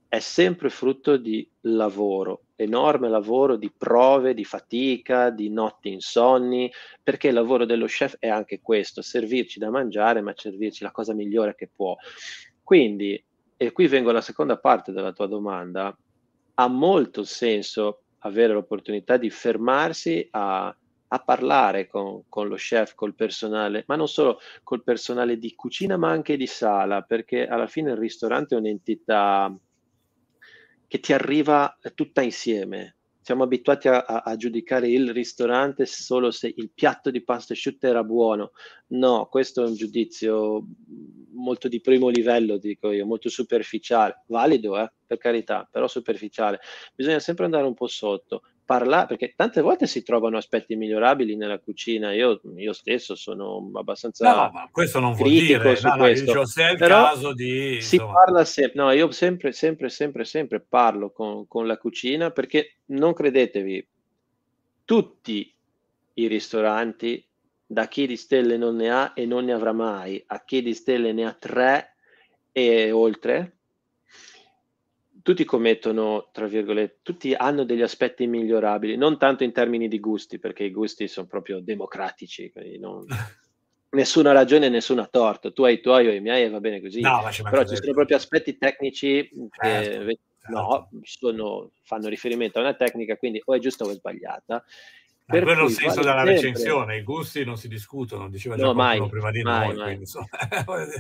è sempre frutto di lavoro, enorme lavoro di prove, di fatica, di notti insonni, perché il lavoro dello chef è anche questo, servirci da mangiare, ma servirci la cosa migliore che può. Quindi e qui vengo alla seconda parte della tua domanda, ha molto senso avere l'opportunità di fermarsi a, a parlare con, con, lo chef, col personale, ma non solo col personale di cucina, ma anche di sala, perché alla fine il ristorante è un'entità che ti arriva tutta insieme siamo abituati a, a, a, giudicare il ristorante solo se il piatto di pasta asciutta era buono. No, questo è un giudizio molto di primo livello, dico io, molto superficiale, valido, eh, per carità, però superficiale. Bisogna sempre andare un po' sotto parlare, perché tante volte si trovano aspetti migliorabili nella cucina, io, io stesso sono abbastanza no, ma questo non vuol dire. No, no, questo, se però caso di... si parla sempre, no, io sempre, sempre, sempre, sempre parlo con, con la cucina perché non credetevi, tutti i ristoranti, da chi di stelle non ne ha e non ne avrà mai, a chi di stelle ne ha tre e oltre, tutti commettono, tra virgolette, tutti hanno degli aspetti migliorabili, non tanto in termini di gusti, perché i gusti sono proprio democratici, non, [LAUGHS] nessuna ragione, nessuno ha torto, tu hai i tuoi, io i miei e va bene così, no, ci però ci sono proprio aspetti tecnici che certo, no, certo. Sono, fanno riferimento a una tecnica, quindi o è giusta o è sbagliata, per quello cui, senso della sempre... recensione, i gusti non si discutono, diceva no, mai, prima di mai, noi. Mai. Quindi, [LAUGHS]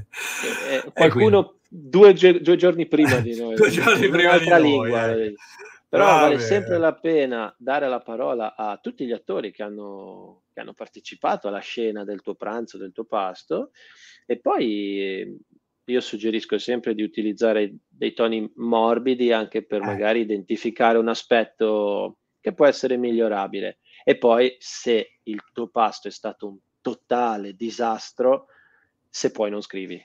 eh, eh, eh qualcuno due, due, giorni prima di [LAUGHS] noi, due giorni prima di noi. Lingua, eh. Però Vabbè. vale sempre la pena dare la parola a tutti gli attori che hanno, che hanno partecipato alla scena del tuo pranzo, del tuo pasto, e poi eh, io suggerisco sempre di utilizzare dei toni morbidi anche per eh. magari identificare un aspetto che può essere migliorabile. E poi se il tuo pasto è stato un totale disastro, se poi non scrivi.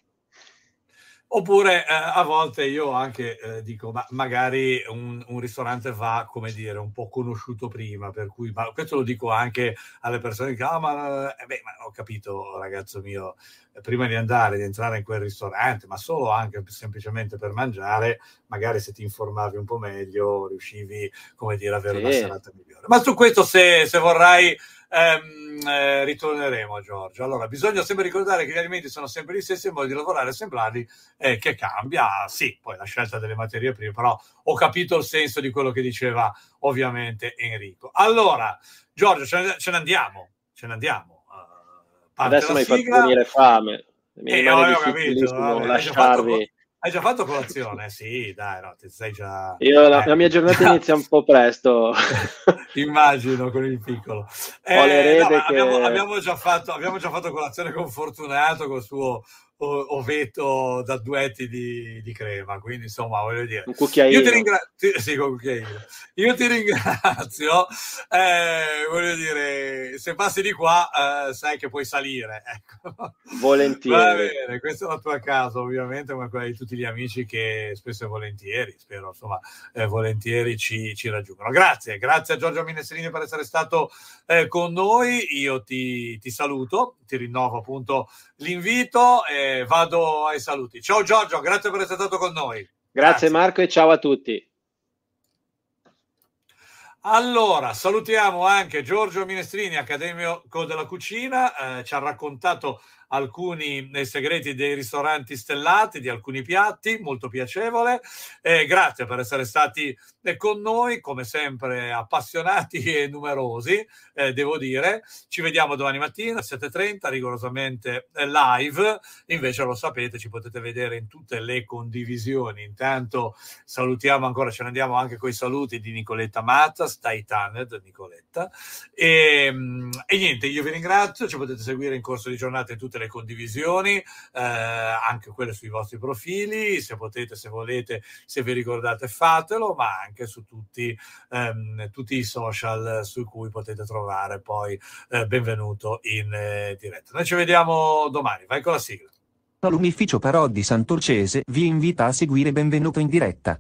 Oppure eh, a volte io anche eh, dico, ma magari un, un, ristorante va, come dire, un po' conosciuto prima, per cui, ma questo lo dico anche alle persone che, ah, ma, eh beh, ma ho capito, ragazzo mio, prima di andare, di entrare in quel ristorante, ma solo anche semplicemente per mangiare, magari se ti informavi un po' meglio riuscivi, come dire, ad avere sì. una serata migliore. Ma su questo, se, se vorrai, ehm, eh, ritorneremo, Giorgio. Allora, bisogna sempre ricordare che gli alimenti sono sempre gli stessi, e modo di lavorare e assemblarli eh, che cambia. Sì, poi la scelta delle materie prime, però ho capito il senso di quello che diceva ovviamente Enrico. Allora, Giorgio, ce ne, ce ne andiamo, ce ne andiamo. Adesso mi hai fatto venire fame. Mi eh, no, ho capito, vabbè, lasciarvi. Hai già, fatto, colazione? sì, dai, no, ti sei già... Io, eh. la, mia giornata [LAUGHS] inizia un po' presto. Immagino, con il piccolo. Eh, no, che... abbiamo, abbiamo, già fatto, abbiamo già fatto colazione con Fortunato, col suo ovetto da duetti di, di, crema. Quindi, insomma, voglio dire, io ti, ringra- ti, sì, io ti ringrazio. Eh, voglio dire, se passi di qua, eh, sai che puoi salire. Ecco. Volentieri. Va bene, questa è la tua casa, ovviamente, ma quella di tutti gli amici che spesso e volentieri, spero, insomma, eh, volentieri ci, ci, raggiungono. Grazie, grazie a Giorgio Minesserini per essere stato eh, con noi. Io ti, ti saluto, ti rinnovo appunto l'invito. Eh, vado ai saluti. Ciao Giorgio, grazie per essere stato con noi. Grazie, grazie. Marco e ciao a tutti. Allora, salutiamo anche Giorgio Minestrini, accademico della cucina, eh, ci ha raccontato alcuni segreti dei ristoranti stellati, di alcuni piatti, molto piacevole. Eh, grazie per essere stati eh, con noi, come sempre appassionati e numerosi, eh, devo dire. Ci vediamo domani mattina alle 7.30, rigorosamente eh, live. Invece lo sapete, ci potete vedere in tutte le condivisioni. Intanto salutiamo ancora, ce ne andiamo anche con i saluti di Nicoletta Mattas, Titaned, Nicoletta. E, ehm, e niente, io vi ringrazio, ci potete seguire in corso di giornata in tutte tutte le condivisioni, eh, anche quelle sui vostri profili, se potete, se volete, se vi ricordate fatelo, ma anche su tutti, ehm, tutti i social su cui potete trovare poi eh, benvenuto in eh, diretta. Noi ci vediamo domani, vai con la sigla. L'ufficio Parodi Santorcese vi invita a seguire Benvenuto in diretta.